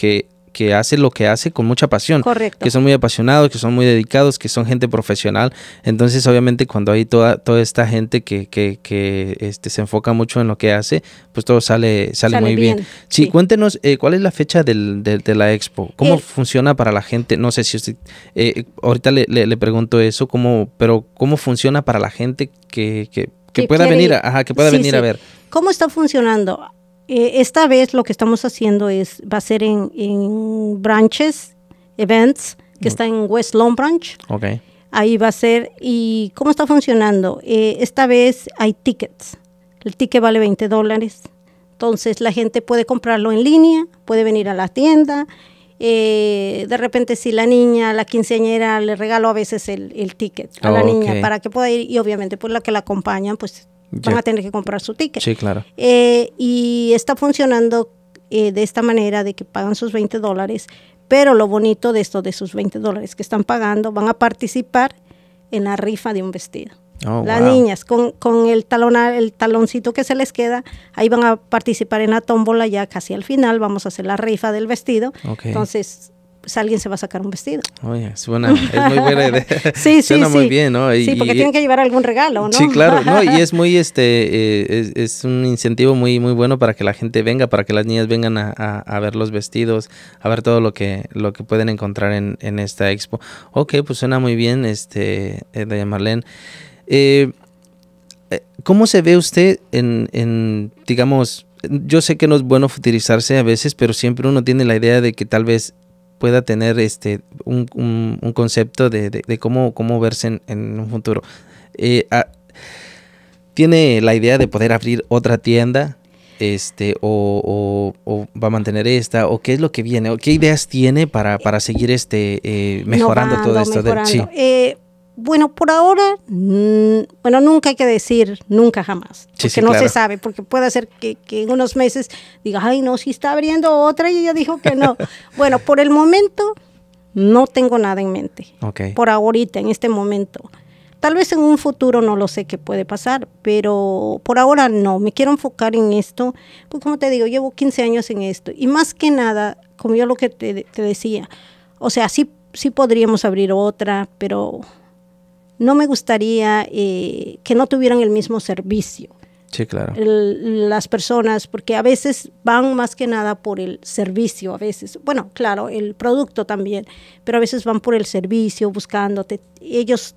[SPEAKER 1] que hace lo que hace con mucha pasión. Correcto. Que son muy apasionados, que son muy dedicados, que son gente profesional. Entonces, obviamente, cuando hay toda, toda esta gente que, que, este, se enfoca mucho en lo que hace, pues todo sale, sale, muy bien. Sí, cuéntenos eh, cuál es la fecha del, de, la expo. ¿Cómo funciona para la gente? No sé si eh, ahorita le, pregunto eso, ¿cómo, pero ¿cómo funciona para la gente que, pueda venir, que pueda venir a ver?
[SPEAKER 2] ¿Cómo está funcionando? Eh, esta vez lo que estamos haciendo es, va a ser en, en branches, events, que está en West Long Branch. Okay. Ahí va a ser. ¿Y cómo está funcionando? Eh, esta vez hay tickets. El ticket vale 20 dólares. Entonces la gente puede comprarlo en línea, puede venir a la tienda. Eh, de repente si la niña, la quinceañera, le regalo a veces el, ticket a la niña para que pueda ir y obviamente por pues, la que la acompañan pues van a tener que comprar su ticket. Sí, claro. Eh, y está funcionando eh, de esta manera de que pagan sus 20 dólares, pero lo bonito de esto, de sus 20 dólares que están pagando, van a participar en la rifa de un vestido.
[SPEAKER 1] Oh, Las niñas
[SPEAKER 2] con, con el, talón el taloncito que se les queda, ahí van a participar en la tómbola ya casi al final, vamos a hacer la rifa del vestido. Entonces, pues alguien se va a sacar un vestido.
[SPEAKER 1] Oye, suena, es muy buena idea. sí, sí, suena muy bien, ¿no? sí, porque tienen que
[SPEAKER 2] llevar algún regalo, ¿no? Sí, claro, no, y es
[SPEAKER 1] muy, este, eh, es, un incentivo muy, muy bueno para que la gente venga, para que las niñas vengan a, ver los vestidos, a ver todo lo que, lo que pueden encontrar en, en esta expo. Ok, pues suena muy bien, este, eh, de Marlene. Eh, ¿Cómo se ve usted en, digamos, yo sé que no es bueno futilizarse a veces, pero siempre uno tiene la idea de que tal vez pueda tener este, un, un, concepto de, cómo, cómo verse en, un futuro. Eh, ah, ¿Tiene la idea de poder abrir otra tienda? Este, o, va a mantener esta, o qué es lo que viene, o qué ideas tiene para, para seguir este, eh, mejorando todo esto. Del,
[SPEAKER 2] bueno, por ahora, mm, bueno, nunca hay que decir nunca jamás, porque no se sabe, porque puede ser que, en unos meses diga, ay, no, si está abriendo otra y ella dijo que no. bueno, por el momento no tengo nada en mente, okay. por ahorita, en este momento. Tal vez en un futuro no lo sé qué puede pasar, pero por ahora no, me quiero enfocar en esto, pues como te digo, llevo 15 años en esto y más que nada, como yo lo que te, te decía, o sea, sí, sí podríamos abrir otra, pero no me gustaría eh, que no tuvieran el mismo servicio. Sí, claro. las personas, porque a veces van más que nada por el servicio, a veces, bueno, claro, el producto también, pero a veces van por el servicio buscándote. Ellos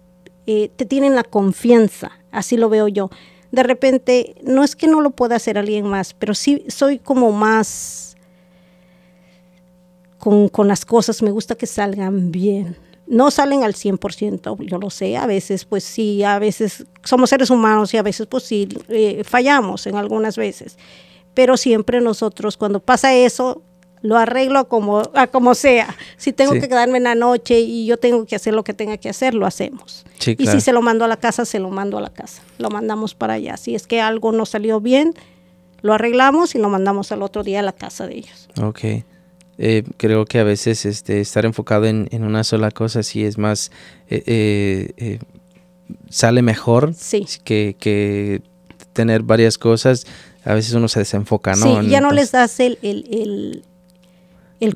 [SPEAKER 2] eh, te tienen la confianza, así lo veo yo. De repente, no es que no lo pueda hacer alguien más, pero sí soy como más con, con las cosas, me gusta que salgan bien no salen al 100%, yo lo sé, a veces pues sí, a veces somos seres humanos y a veces pues sí, eh, fallamos en algunas veces, pero siempre nosotros cuando pasa eso, lo arreglo como, a como sea. Si tengo que quedarme en la noche y yo tengo que hacer lo que tenga que hacer, lo hacemos. Y si se lo mando a la casa, se lo mando a la casa, lo mandamos para allá. Si es que algo no salió bien, lo arreglamos y lo mandamos al otro día a la casa de ellos.
[SPEAKER 1] Ok. Eh, creo que a veces este, estar enfocado en, una sola cosa sí es más, eh, eh, sale mejor que, tener varias cosas. A veces uno se desenfoca, ¿no? Sí, ya no les
[SPEAKER 2] das el,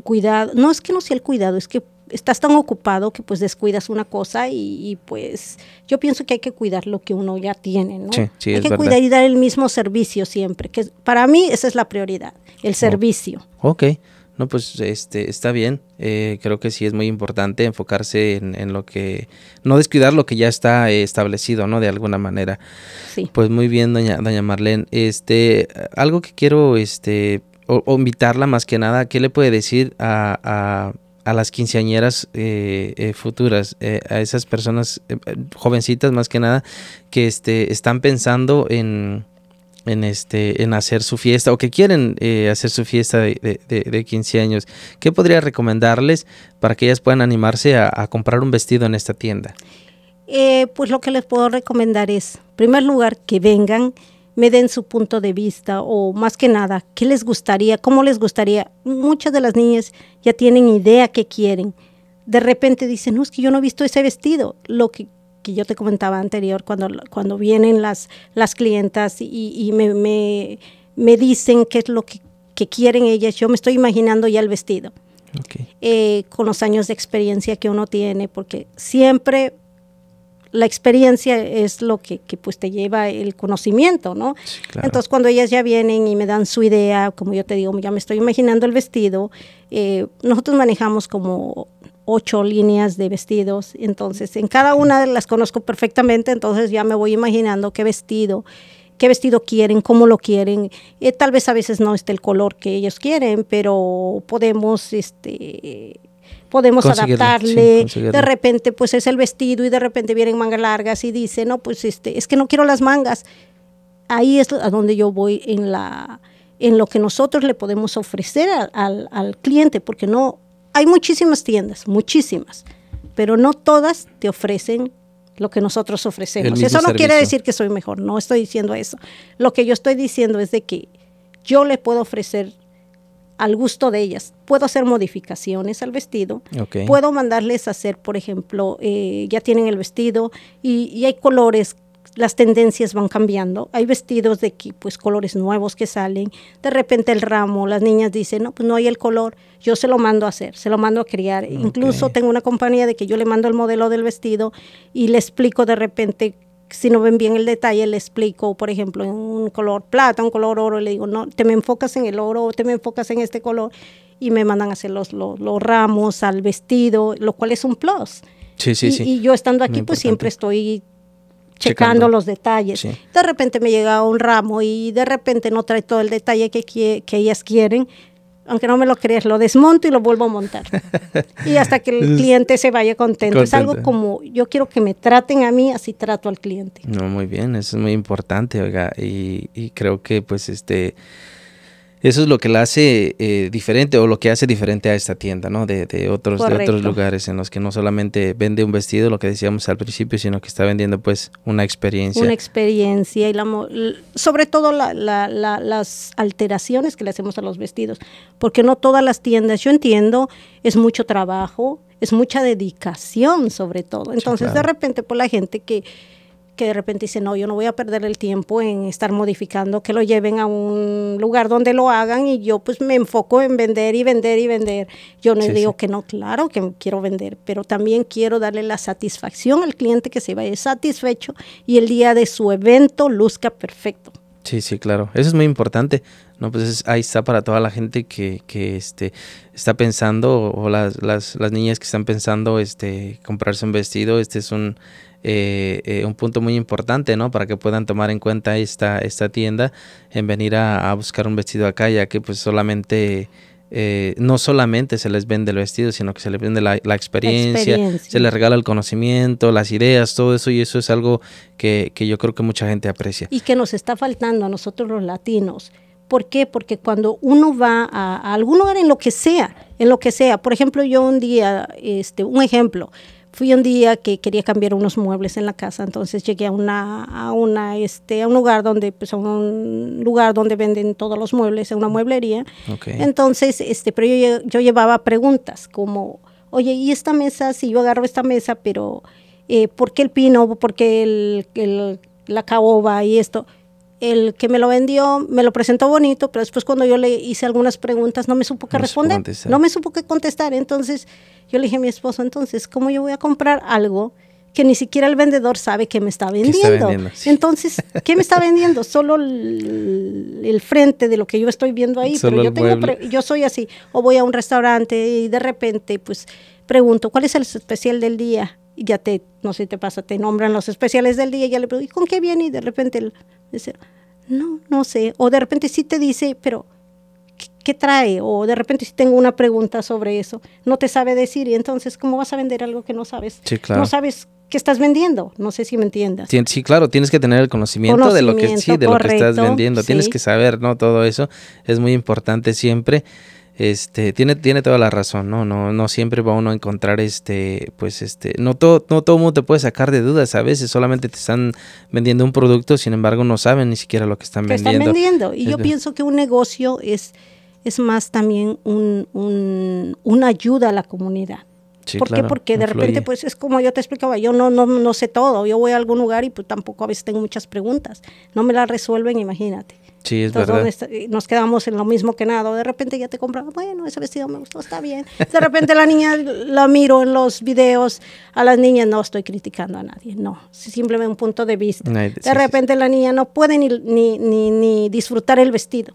[SPEAKER 2] cuidado. No es que no sea el cuidado, es que estás tan ocupado que pues descuidas una cosa y, pues yo pienso que hay que cuidar lo que uno ya tiene, ¿no? Sí, sí, hay que cuidar y dar el mismo servicio siempre, que para mí esa es la prioridad, el oh. servicio.
[SPEAKER 1] Ok. No, pues este, está bien. Eh, creo que sí es muy importante enfocarse en, en, lo que, no descuidar lo que ya está eh, establecido, ¿no? De alguna manera. Sí. Pues muy bien, doña, doña Marlene. Este, algo que quiero, este, o, invitarla más que nada, ¿qué le puede decir a, las quinceañeras eh, futuras, a esas personas jovencitas más que nada, que este, están pensando en, en, este, en hacer su fiesta o que quieren eh, hacer su fiesta de, de, de, 15 años, ¿qué podría recomendarles para que ellas puedan animarse a, comprar un vestido en esta tienda?
[SPEAKER 2] Eh, pues lo que les puedo recomendar es, en primer lugar, que vengan, me den su punto de vista o más que nada, qué les gustaría, cómo les gustaría. Muchas de las niñas ya tienen idea que quieren. De repente dicen, no, es que yo no he visto ese vestido. Lo que que yo te comentaba anterior, cuando, cuando vienen las, las clientas y, y me, me, dicen qué es lo que, que, quieren ellas, yo me estoy imaginando ya el vestido. Eh, con los años de experiencia que uno tiene, porque siempre la experiencia es lo que, que pues te lleva el conocimiento, ¿no? Entonces cuando ellas ya vienen y me dan su idea, como yo te digo, ya me estoy imaginando el vestido, eh, nosotros manejamos como ocho líneas de vestidos. Entonces, en cada una las conozco perfectamente, entonces ya me voy imaginando qué vestido, qué vestido quieren, cómo lo quieren. Eh, tal vez a veces no esté el color que ellos quieren, pero podemos, este, podemos adaptarle. de repente, pues es el vestido y de repente vienen mangas largas y dicen, no, pues este, es que no quiero las mangas. Ahí es a donde yo voy en la en lo que nosotros le podemos ofrecer al, al cliente, porque no hay muchísimas tiendas, muchísimas, pero no todas te ofrecen lo que nosotros ofrecemos. Eso no quiere decir que soy mejor, no estoy diciendo eso. Lo que yo estoy diciendo es de que yo le puedo ofrecer al gusto de ellas. Puedo hacer modificaciones al vestido. Puedo mandarles a hacer, por ejemplo, eh, ya tienen el vestido y, y hay colores las tendencias van cambiando. Hay vestidos de pues, colores nuevos que salen. De repente el ramo, las niñas dicen, no, pues no hay el color. Yo se lo mando a hacer, se lo mando a criar. Incluso tengo una compañía de que yo le mando el modelo del vestido y le explico de repente si no ven bien el detalle, le explico, por ejemplo, en un color plata, un color oro, le digo, no, te me enfocas en el oro, te me enfocas en este color, y me mandan a hacer los, los, ramos al vestido, lo cual es un plus. Sí, sí, sí. y yo estando aquí, pues siempre estoy
[SPEAKER 1] checando, los
[SPEAKER 2] detalles. De repente me llega un ramo y de repente no trae todo el detalle que, ellas quieren. Aunque no me lo creas, lo desmonto y lo vuelvo a montar. y hasta que el cliente se vaya contento. Es algo como yo quiero que me traten a mí, así trato al cliente.
[SPEAKER 1] No, muy bien, eso es muy importante, oiga. y creo que pues este eso es lo que la hace eh, diferente o lo que hace diferente a esta tienda, ¿no? De, otros, de otros lugares en los que no solamente vende un vestido, lo que decíamos al principio, sino que está vendiendo pues una experiencia. Una
[SPEAKER 2] experiencia y la, sobre todo las alteraciones que le hacemos a los vestidos, porque no todas las tiendas, yo entiendo, es mucho trabajo, es mucha dedicación sobre todo. Entonces de repente por la gente que que de repente dice, no, yo no voy a perder el tiempo en estar modificando, que lo lleven a un lugar donde lo hagan y yo pues me enfoco en vender y vender y vender. Yo no digo que no, claro que quiero vender, pero también quiero darle la satisfacción al cliente que se vaya satisfecho y el día de su evento luzca perfecto.
[SPEAKER 1] Sí, sí, claro. Eso es muy importante. No, pues ahí está para toda la gente que, que este, está pensando, o las, las, las, niñas que están pensando este, comprarse un vestido. Este es un eh, eh, un punto muy importante, ¿no? Para que puedan tomar en cuenta esta, esta tienda en venir a, buscar un vestido acá, ya que pues solamente... Eh, no solamente se les vende el vestido, sino que se les vende la, experiencia, se les regala el conocimiento, las ideas, todo eso, y eso es algo que, yo creo que mucha gente aprecia. Y
[SPEAKER 2] que nos está faltando a nosotros los latinos. ¿Por Porque cuando uno va a, a, algún lugar en lo que sea, en lo que sea, por ejemplo, yo un día, este, un ejemplo, fui un día que quería cambiar unos muebles en la casa, entonces llegué a una a una este a un lugar donde pues un lugar donde venden todos los muebles, a una mueblería. Entonces, este, pero yo, llevaba preguntas como, "Oye, ¿y esta mesa si yo agarro esta mesa, pero eh, ¿por qué el pino? ¿Por qué el, la caoba y esto?" el que me lo vendió me lo presentó bonito, pero después cuando yo le hice algunas preguntas no me supo qué responder, no me supo qué contestar. Entonces yo le dije a mi esposo, entonces, ¿cómo yo voy a comprar algo que ni siquiera el vendedor sabe que me está vendiendo? Entonces, ¿qué me está vendiendo? Solo el, frente de lo que yo estoy viendo ahí, pero yo, yo soy así, o voy a un restaurante y de repente pues pregunto, ¿cuál es el especial del día? Y ya te, no sé, te pasa, te nombran los especiales del día y ya le pregunto, ¿y con qué viene? Y de repente... El, Decir, no, no sé. O de repente sí te dice, pero ¿qué, trae? O de repente sí tengo una pregunta sobre eso. No te sabe decir. Y entonces, ¿cómo vas a vender algo que no sabes? No sabes qué estás vendiendo. No sé si me entiendas.
[SPEAKER 1] Sí, claro. Tienes que tener el conocimiento, de, lo que, sí, de lo que estás vendiendo. Tienes que saber, ¿no? Todo eso es muy importante siempre. Este, tiene, tiene toda la razón, ¿no? No, no siempre va uno a encontrar este, pues este, no todo, no todo mundo te puede sacar de dudas a veces, solamente te están vendiendo un producto, sin embargo no saben ni siquiera lo que están que vendiendo. Están vendiendo. Y yo pienso
[SPEAKER 2] que un negocio es, es más también un, un, una ayuda a la comunidad.
[SPEAKER 1] ¿Por qué? Porque de repente, pues
[SPEAKER 2] es como yo te explicaba, yo no, no, no sé todo, yo voy a algún lugar y pues tampoco a veces tengo muchas preguntas, no me las resuelven, imagínate. Sí, Nos quedamos en lo mismo que nada. De repente ya te compran, bueno, ese vestido me gustó, está bien. De repente la niña la miro en los videos. A las niñas no estoy criticando a nadie, no. Simplemente un punto de vista. de repente la niña no puede ni, ni, ni disfrutar el vestido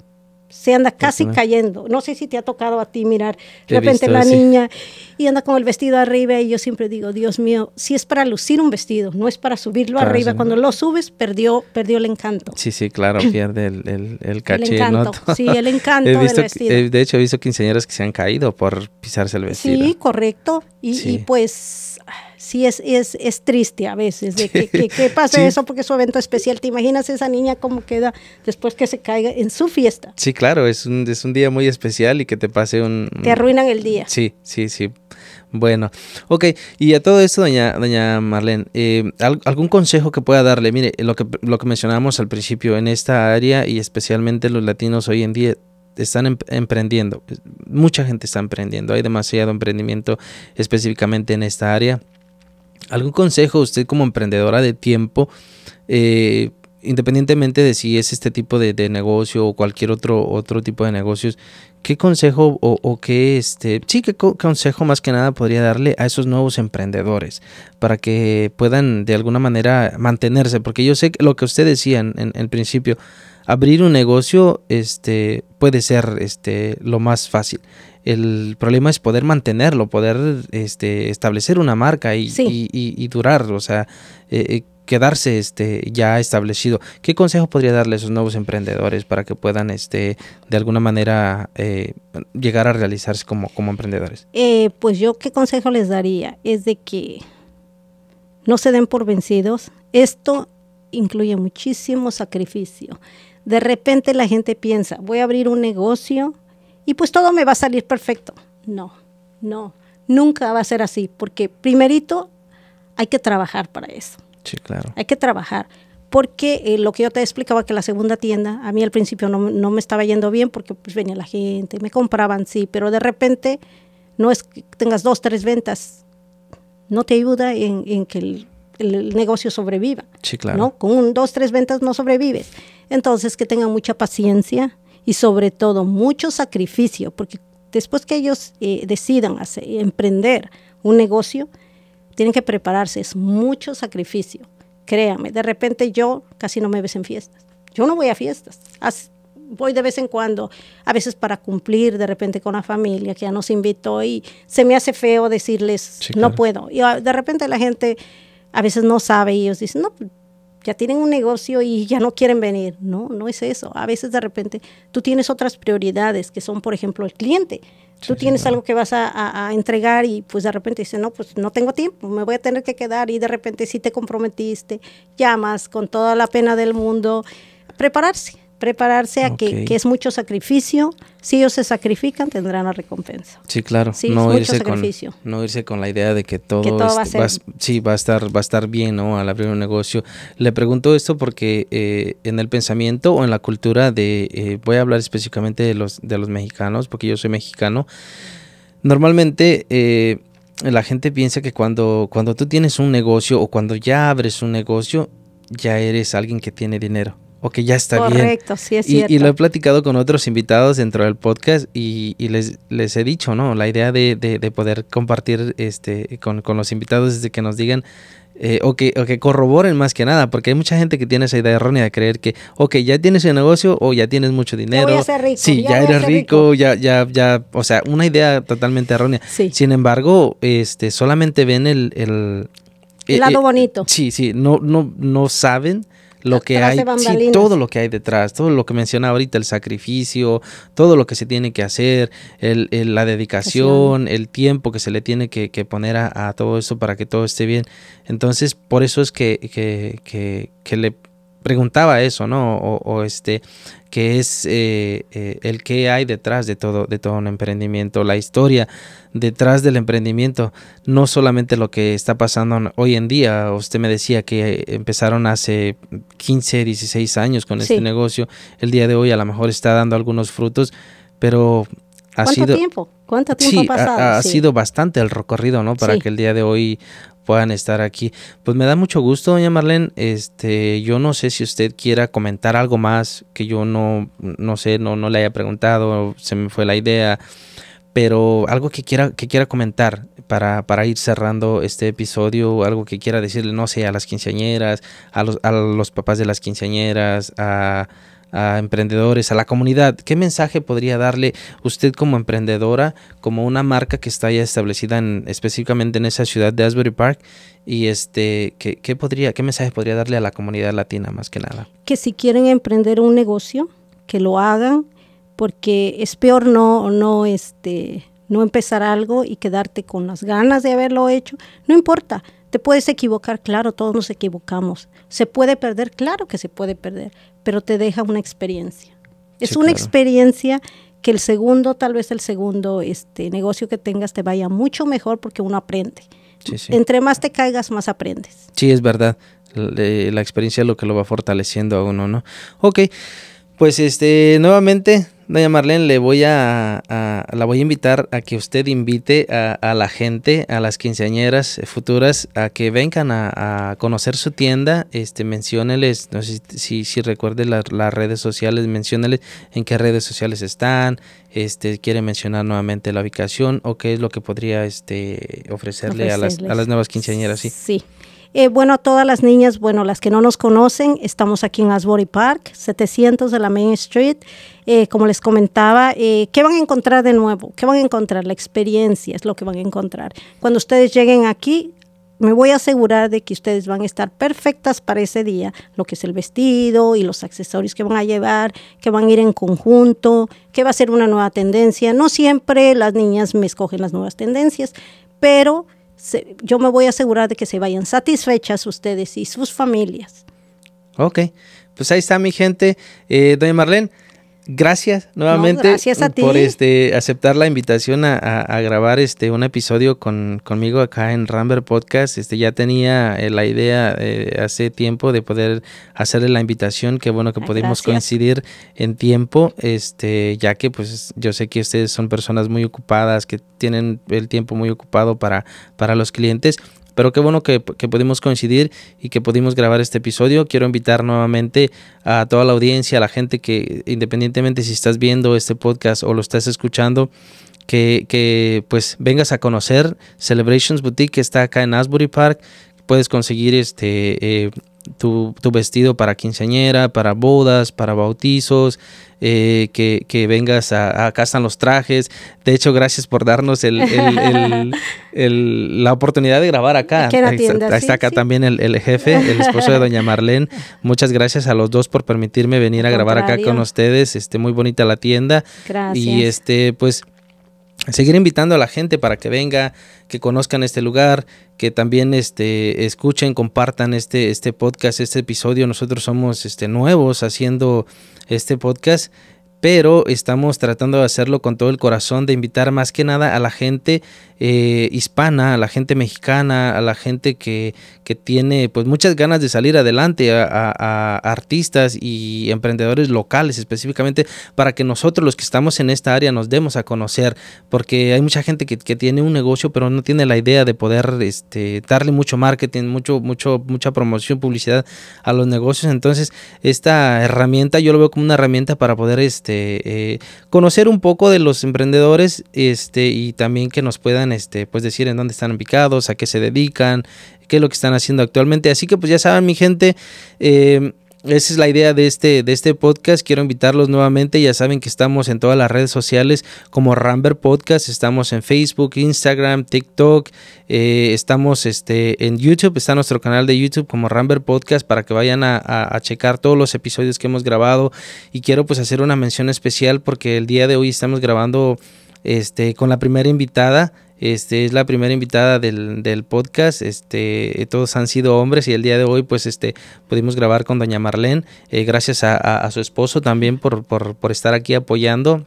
[SPEAKER 2] se anda casi cayendo. No sé si te ha tocado a ti mirar de repente la niña y anda con el vestido arriba y yo siempre digo, Dios mío, si es para lucir un vestido, no es para subirlo arriba. Cuando lo subes, perdió, perdió el encanto. Sí, sí, claro,
[SPEAKER 1] pierde el, el, el encanto, sí, el encanto eh, De hecho, he visto quinceañeras que se han caído por pisarse el vestido.
[SPEAKER 2] Sí, correcto. y pues sí es, es, triste a veces, de que, pase eso porque es su evento especial. ¿Te imaginas esa niña cómo queda después que se caiga en su fiesta?
[SPEAKER 1] Sí, claro, es un, es un día muy especial y que te pase un... Te arruinan el día. Sí, sí, sí. Bueno, ok, y a todo esto, doña, doña Marlene, eh, ¿algún consejo que pueda darle? Mire, lo que, lo que mencionamos al principio en esta área y especialmente los latinos hoy en día están em-, emprendiendo, mucha gente está emprendiendo, hay demasiado emprendimiento específicamente en esta área ¿Algún consejo usted como emprendedora de tiempo, eh, independientemente de si es este tipo de, negocio o cualquier otro, otro tipo de negocios, qué consejo o, qué, este, sí, consejo más que nada podría darle a esos nuevos emprendedores para que puedan de alguna manera mantenerse? Porque yo sé que lo que usted decía en el principio, abrir un negocio este, puede ser este, lo más fácil. El problema es poder mantenerlo, poder este, establecer una marca y, durar, o sea, eh, eh, quedarse este, ya establecido. ¿Qué consejo podría darle a esos nuevos emprendedores para que puedan este, de alguna manera eh, llegar a realizarse como, emprendedores?
[SPEAKER 2] pues yo qué consejo les daría es de que no se den por vencidos. Esto incluye muchísimo sacrificio. De repente la gente piensa, voy a abrir un negocio y pues todo me va a salir perfecto. No, no, nunca va a ser así, porque primerito hay que trabajar para eso. Sí, claro. Hay que trabajar. Porque eh, lo que yo te explicaba que la segunda tienda, a mí al principio no, me estaba yendo bien porque pues venía la gente, me compraban, sí, pero de repente no es que tengas dos, tres ventas, no te ayuda en, que el, negocio sobreviva. Sí, claro. ¿no? Con un, dos, tres ventas no sobrevives. Entonces, que tenga mucha paciencia, y sobre todo mucho sacrificio, porque después que ellos eh, decidan hacer, emprender un negocio, tienen que prepararse, es mucho sacrificio. Créame, de repente yo casi no me ves en fiestas. Yo no voy a fiestas. voy de vez en cuando, a veces para cumplir de repente con la familia que ya nos invitó y se me hace feo decirles no puedo. Y ah, de repente la gente a veces no sabe y ellos dicen, no, ya tienen un negocio y ya no quieren venir. No, no es eso. A veces de repente tú tienes otras prioridades que son, por ejemplo, el cliente. tú tienes algo que vas a, a, entregar y pues de repente dices, no, pues no tengo tiempo, me voy a tener que quedar y de repente si te comprometiste, llamas con toda la pena del mundo, prepararse prepararse a que, es mucho sacrificio. Si ellos se sacrifican, tendrán la recompensa. Sí, claro. no, irse con,
[SPEAKER 1] no irse con la idea de que todo, va, a sí, va, a estar, va a estar bien ¿no? al abrir un negocio. Le pregunto esto porque eh, en el pensamiento o en la cultura de, eh, voy a hablar específicamente de los, de los mexicanos, porque yo soy mexicano, normalmente... Eh, la gente piensa que cuando, cuando tú tienes un negocio o cuando ya abres un negocio, ya eres alguien que tiene dinero o que ya está bien. Correcto, sí es y, cierto. Y lo he platicado con otros invitados dentro del podcast y, les, les he dicho, ¿no? La idea de, poder compartir este con, los invitados es de que nos digan eh, o, que, corroboren más que nada, porque hay mucha gente que tiene esa idea errónea de creer que, ok, ya tienes el negocio o ya tienes mucho dinero. Ya rico, sí, ya, eres rico, ya, ya, ya, o sea, una idea totalmente errónea. Sí. Sin embargo, este, solamente ven el, el eh, lado eh, bonito. sí, sí, no, no, no saben lo que hay, todo lo que hay detrás, todo lo que menciona ahorita, el sacrificio, todo lo que se tiene que hacer, la dedicación, el tiempo que se le tiene que, poner a, todo eso para que todo esté bien. Entonces, por eso es que, que le preguntaba eso, ¿no? O, este, que es eh, eh, el que hay detrás de todo, de todo un emprendimiento, la historia detrás del emprendimiento, no solamente lo que está pasando hoy en día. Usted me decía que empezaron hace 15, 16 años con este negocio. El día de hoy a lo mejor está dando algunos frutos, pero ha ¿Cuánto sido... tiempo? ¿Cuánto tiempo ha pasado? Ha, sido bastante el recorrido, ¿no? Para que el día de hoy puedan estar aquí. Pues me da mucho gusto, doña Marlene. Este, yo no sé si usted quiera comentar algo más que yo no, no sé, no, no le haya preguntado, se me fue la idea, pero algo que quiera, que quiera comentar para, para ir cerrando este episodio, algo que quiera decirle, no sé, a las quinceañeras, a los, a los papás de las quinceañeras, a a emprendedores, a la comunidad, ¿qué mensaje podría darle usted como emprendedora, como una marca que está ya establecida en, específicamente en esa ciudad de Asbury Park? Y este, ¿qué, ¿qué, podría, ¿qué mensaje podría darle a la comunidad latina más que nada?
[SPEAKER 2] Que si quieren emprender un negocio, que lo hagan, porque es peor no, no, este, no empezar algo y quedarte con las ganas de haberlo hecho. No importa, te puedes equivocar, claro, todos nos equivocamos. Se puede perder, claro que se puede perder, pero te deja una experiencia. Es una experiencia que el segundo, tal vez el segundo este, negocio que tengas te vaya mucho mejor porque uno aprende. Entre más te caigas, más aprendes.
[SPEAKER 1] Sí, es verdad. Eh, la, experiencia es lo que lo va fortaleciendo a uno, ¿no? Ok, pues este, nuevamente Doña Marlene, le voy a, la voy a invitar a que usted invite a, la gente, a las quinceañeras futuras, a que vengan a, conocer su tienda. Este, mencióneles, no sé si, si recuerde las redes sociales, mencióneles en qué redes sociales están, este, quiere mencionar nuevamente la ubicación o qué es lo que podría este, ofrecerle a las, a las nuevas quinceañeras. sí.
[SPEAKER 2] Eh, bueno, todas las niñas, bueno, las que no nos conocen, estamos aquí en Asbury Park, 700 de la Main Street. Eh, como les comentaba, eh, ¿qué van a encontrar de nuevo? ¿Qué van a encontrar? La experiencia es lo que van a encontrar. Cuando ustedes lleguen aquí, me voy a asegurar de que ustedes van a estar perfectas para ese día, lo que es el vestido y los accesorios que van a llevar, que van a ir en conjunto, que va a ser una nueva tendencia. No siempre las niñas me escogen las nuevas tendencias, pero yo me voy a asegurar de que se vayan satisfechas ustedes y sus familias.
[SPEAKER 1] Ok, pues ahí está mi gente. Eh, doña Marlene, gracias nuevamente por este aceptar la invitación a, grabar este un episodio conmigo acá en Ramber Podcast. Este ya tenía eh, la idea eh, hace tiempo de poder hacerle la invitación. Qué bueno que podemos ah, pudimos coincidir en tiempo, este ya que pues yo sé que ustedes son personas muy ocupadas que tienen el tiempo muy ocupado para para los clientes pero qué bueno que, pudimos coincidir y que pudimos grabar este episodio. Quiero invitar nuevamente a toda la audiencia, a la gente que independientemente si estás viendo este podcast o lo estás escuchando, que, pues vengas a conocer Celebrations Boutique que está acá en Asbury Park. Puedes conseguir este... Eh, tu, vestido para quinceañera, para bodas, para bautizos, eh, que, vengas a, a, los trajes. De hecho, gracias por darnos el, la oportunidad de grabar acá. está, acá también el, jefe, el esposo de doña Marlene. Muchas gracias a los dos por permitirme venir a grabar acá con ustedes. Este, muy bonita la tienda. Gracias. Y este, pues seguir invitando a la gente para que venga, que conozcan este lugar, que también este, escuchen, compartan este, este podcast, este episodio. Nosotros somos este, nuevos haciendo este podcast pero estamos tratando de hacerlo con todo el corazón, de invitar más que nada a la gente eh, hispana, a la gente mexicana, a la gente que, tiene pues muchas ganas de salir adelante, a, artistas y emprendedores locales específicamente, para que nosotros los que estamos en esta área nos demos a conocer, porque hay mucha gente que, que tiene un negocio pero no tiene la idea de poder este, darle mucho marketing, mucho, mucho, mucha promoción, publicidad a los negocios, entonces esta herramienta yo lo veo como una herramienta para poder este, este, eh, conocer un poco de los emprendedores este, y también que nos puedan este, pues decir en dónde están ubicados a qué se dedican, qué es lo que están haciendo actualmente. Así que pues ya saben mi gente, eh, esa es la idea de este, de este podcast. Quiero invitarlos nuevamente. Ya saben que estamos en todas las redes sociales como Ramber Podcast. Estamos en Facebook, Instagram, TikTok. Eh, estamos este, en YouTube. Está nuestro canal de YouTube como Ramber Podcast para que vayan a, checar todos los episodios que hemos grabado. Y quiero pues hacer una mención especial porque el día de hoy estamos grabando este, con la primera invitada este, es la primera invitada del, podcast. Este, todos han sido hombres y el día de hoy, pues, este, pudimos grabar con doña Marlene. Eh, gracias a, su esposo también por, por estar aquí apoyando.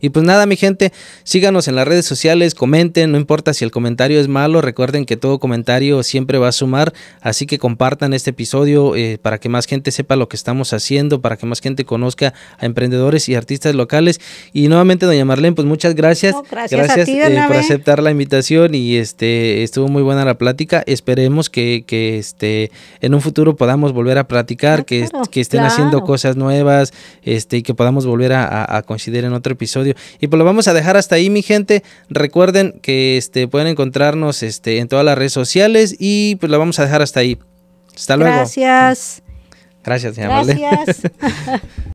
[SPEAKER 1] Y pues nada, mi gente, síganos en las redes sociales, comenten, no importa si el comentario es malo, recuerden que todo comentario siempre va a sumar, así que compartan este episodio eh, para que más gente sepa lo que estamos haciendo, para que más gente conozca a emprendedores y artistas locales. Y nuevamente, doña Marlene, pues muchas gracias. gracias, eh, por aceptar la invitación y este estuvo muy buena la plática. Esperemos que, que este, en un futuro podamos volver a platicar, que, que, estén haciendo cosas nuevas este, y que podamos volver a, a considerar en otro episodio y pues lo vamos a dejar hasta ahí, mi gente. Recuerden que este, pueden encontrarnos este, en todas las redes sociales y pues lo vamos a dejar hasta ahí. Hasta luego. Gracias. Gracias, Gracias.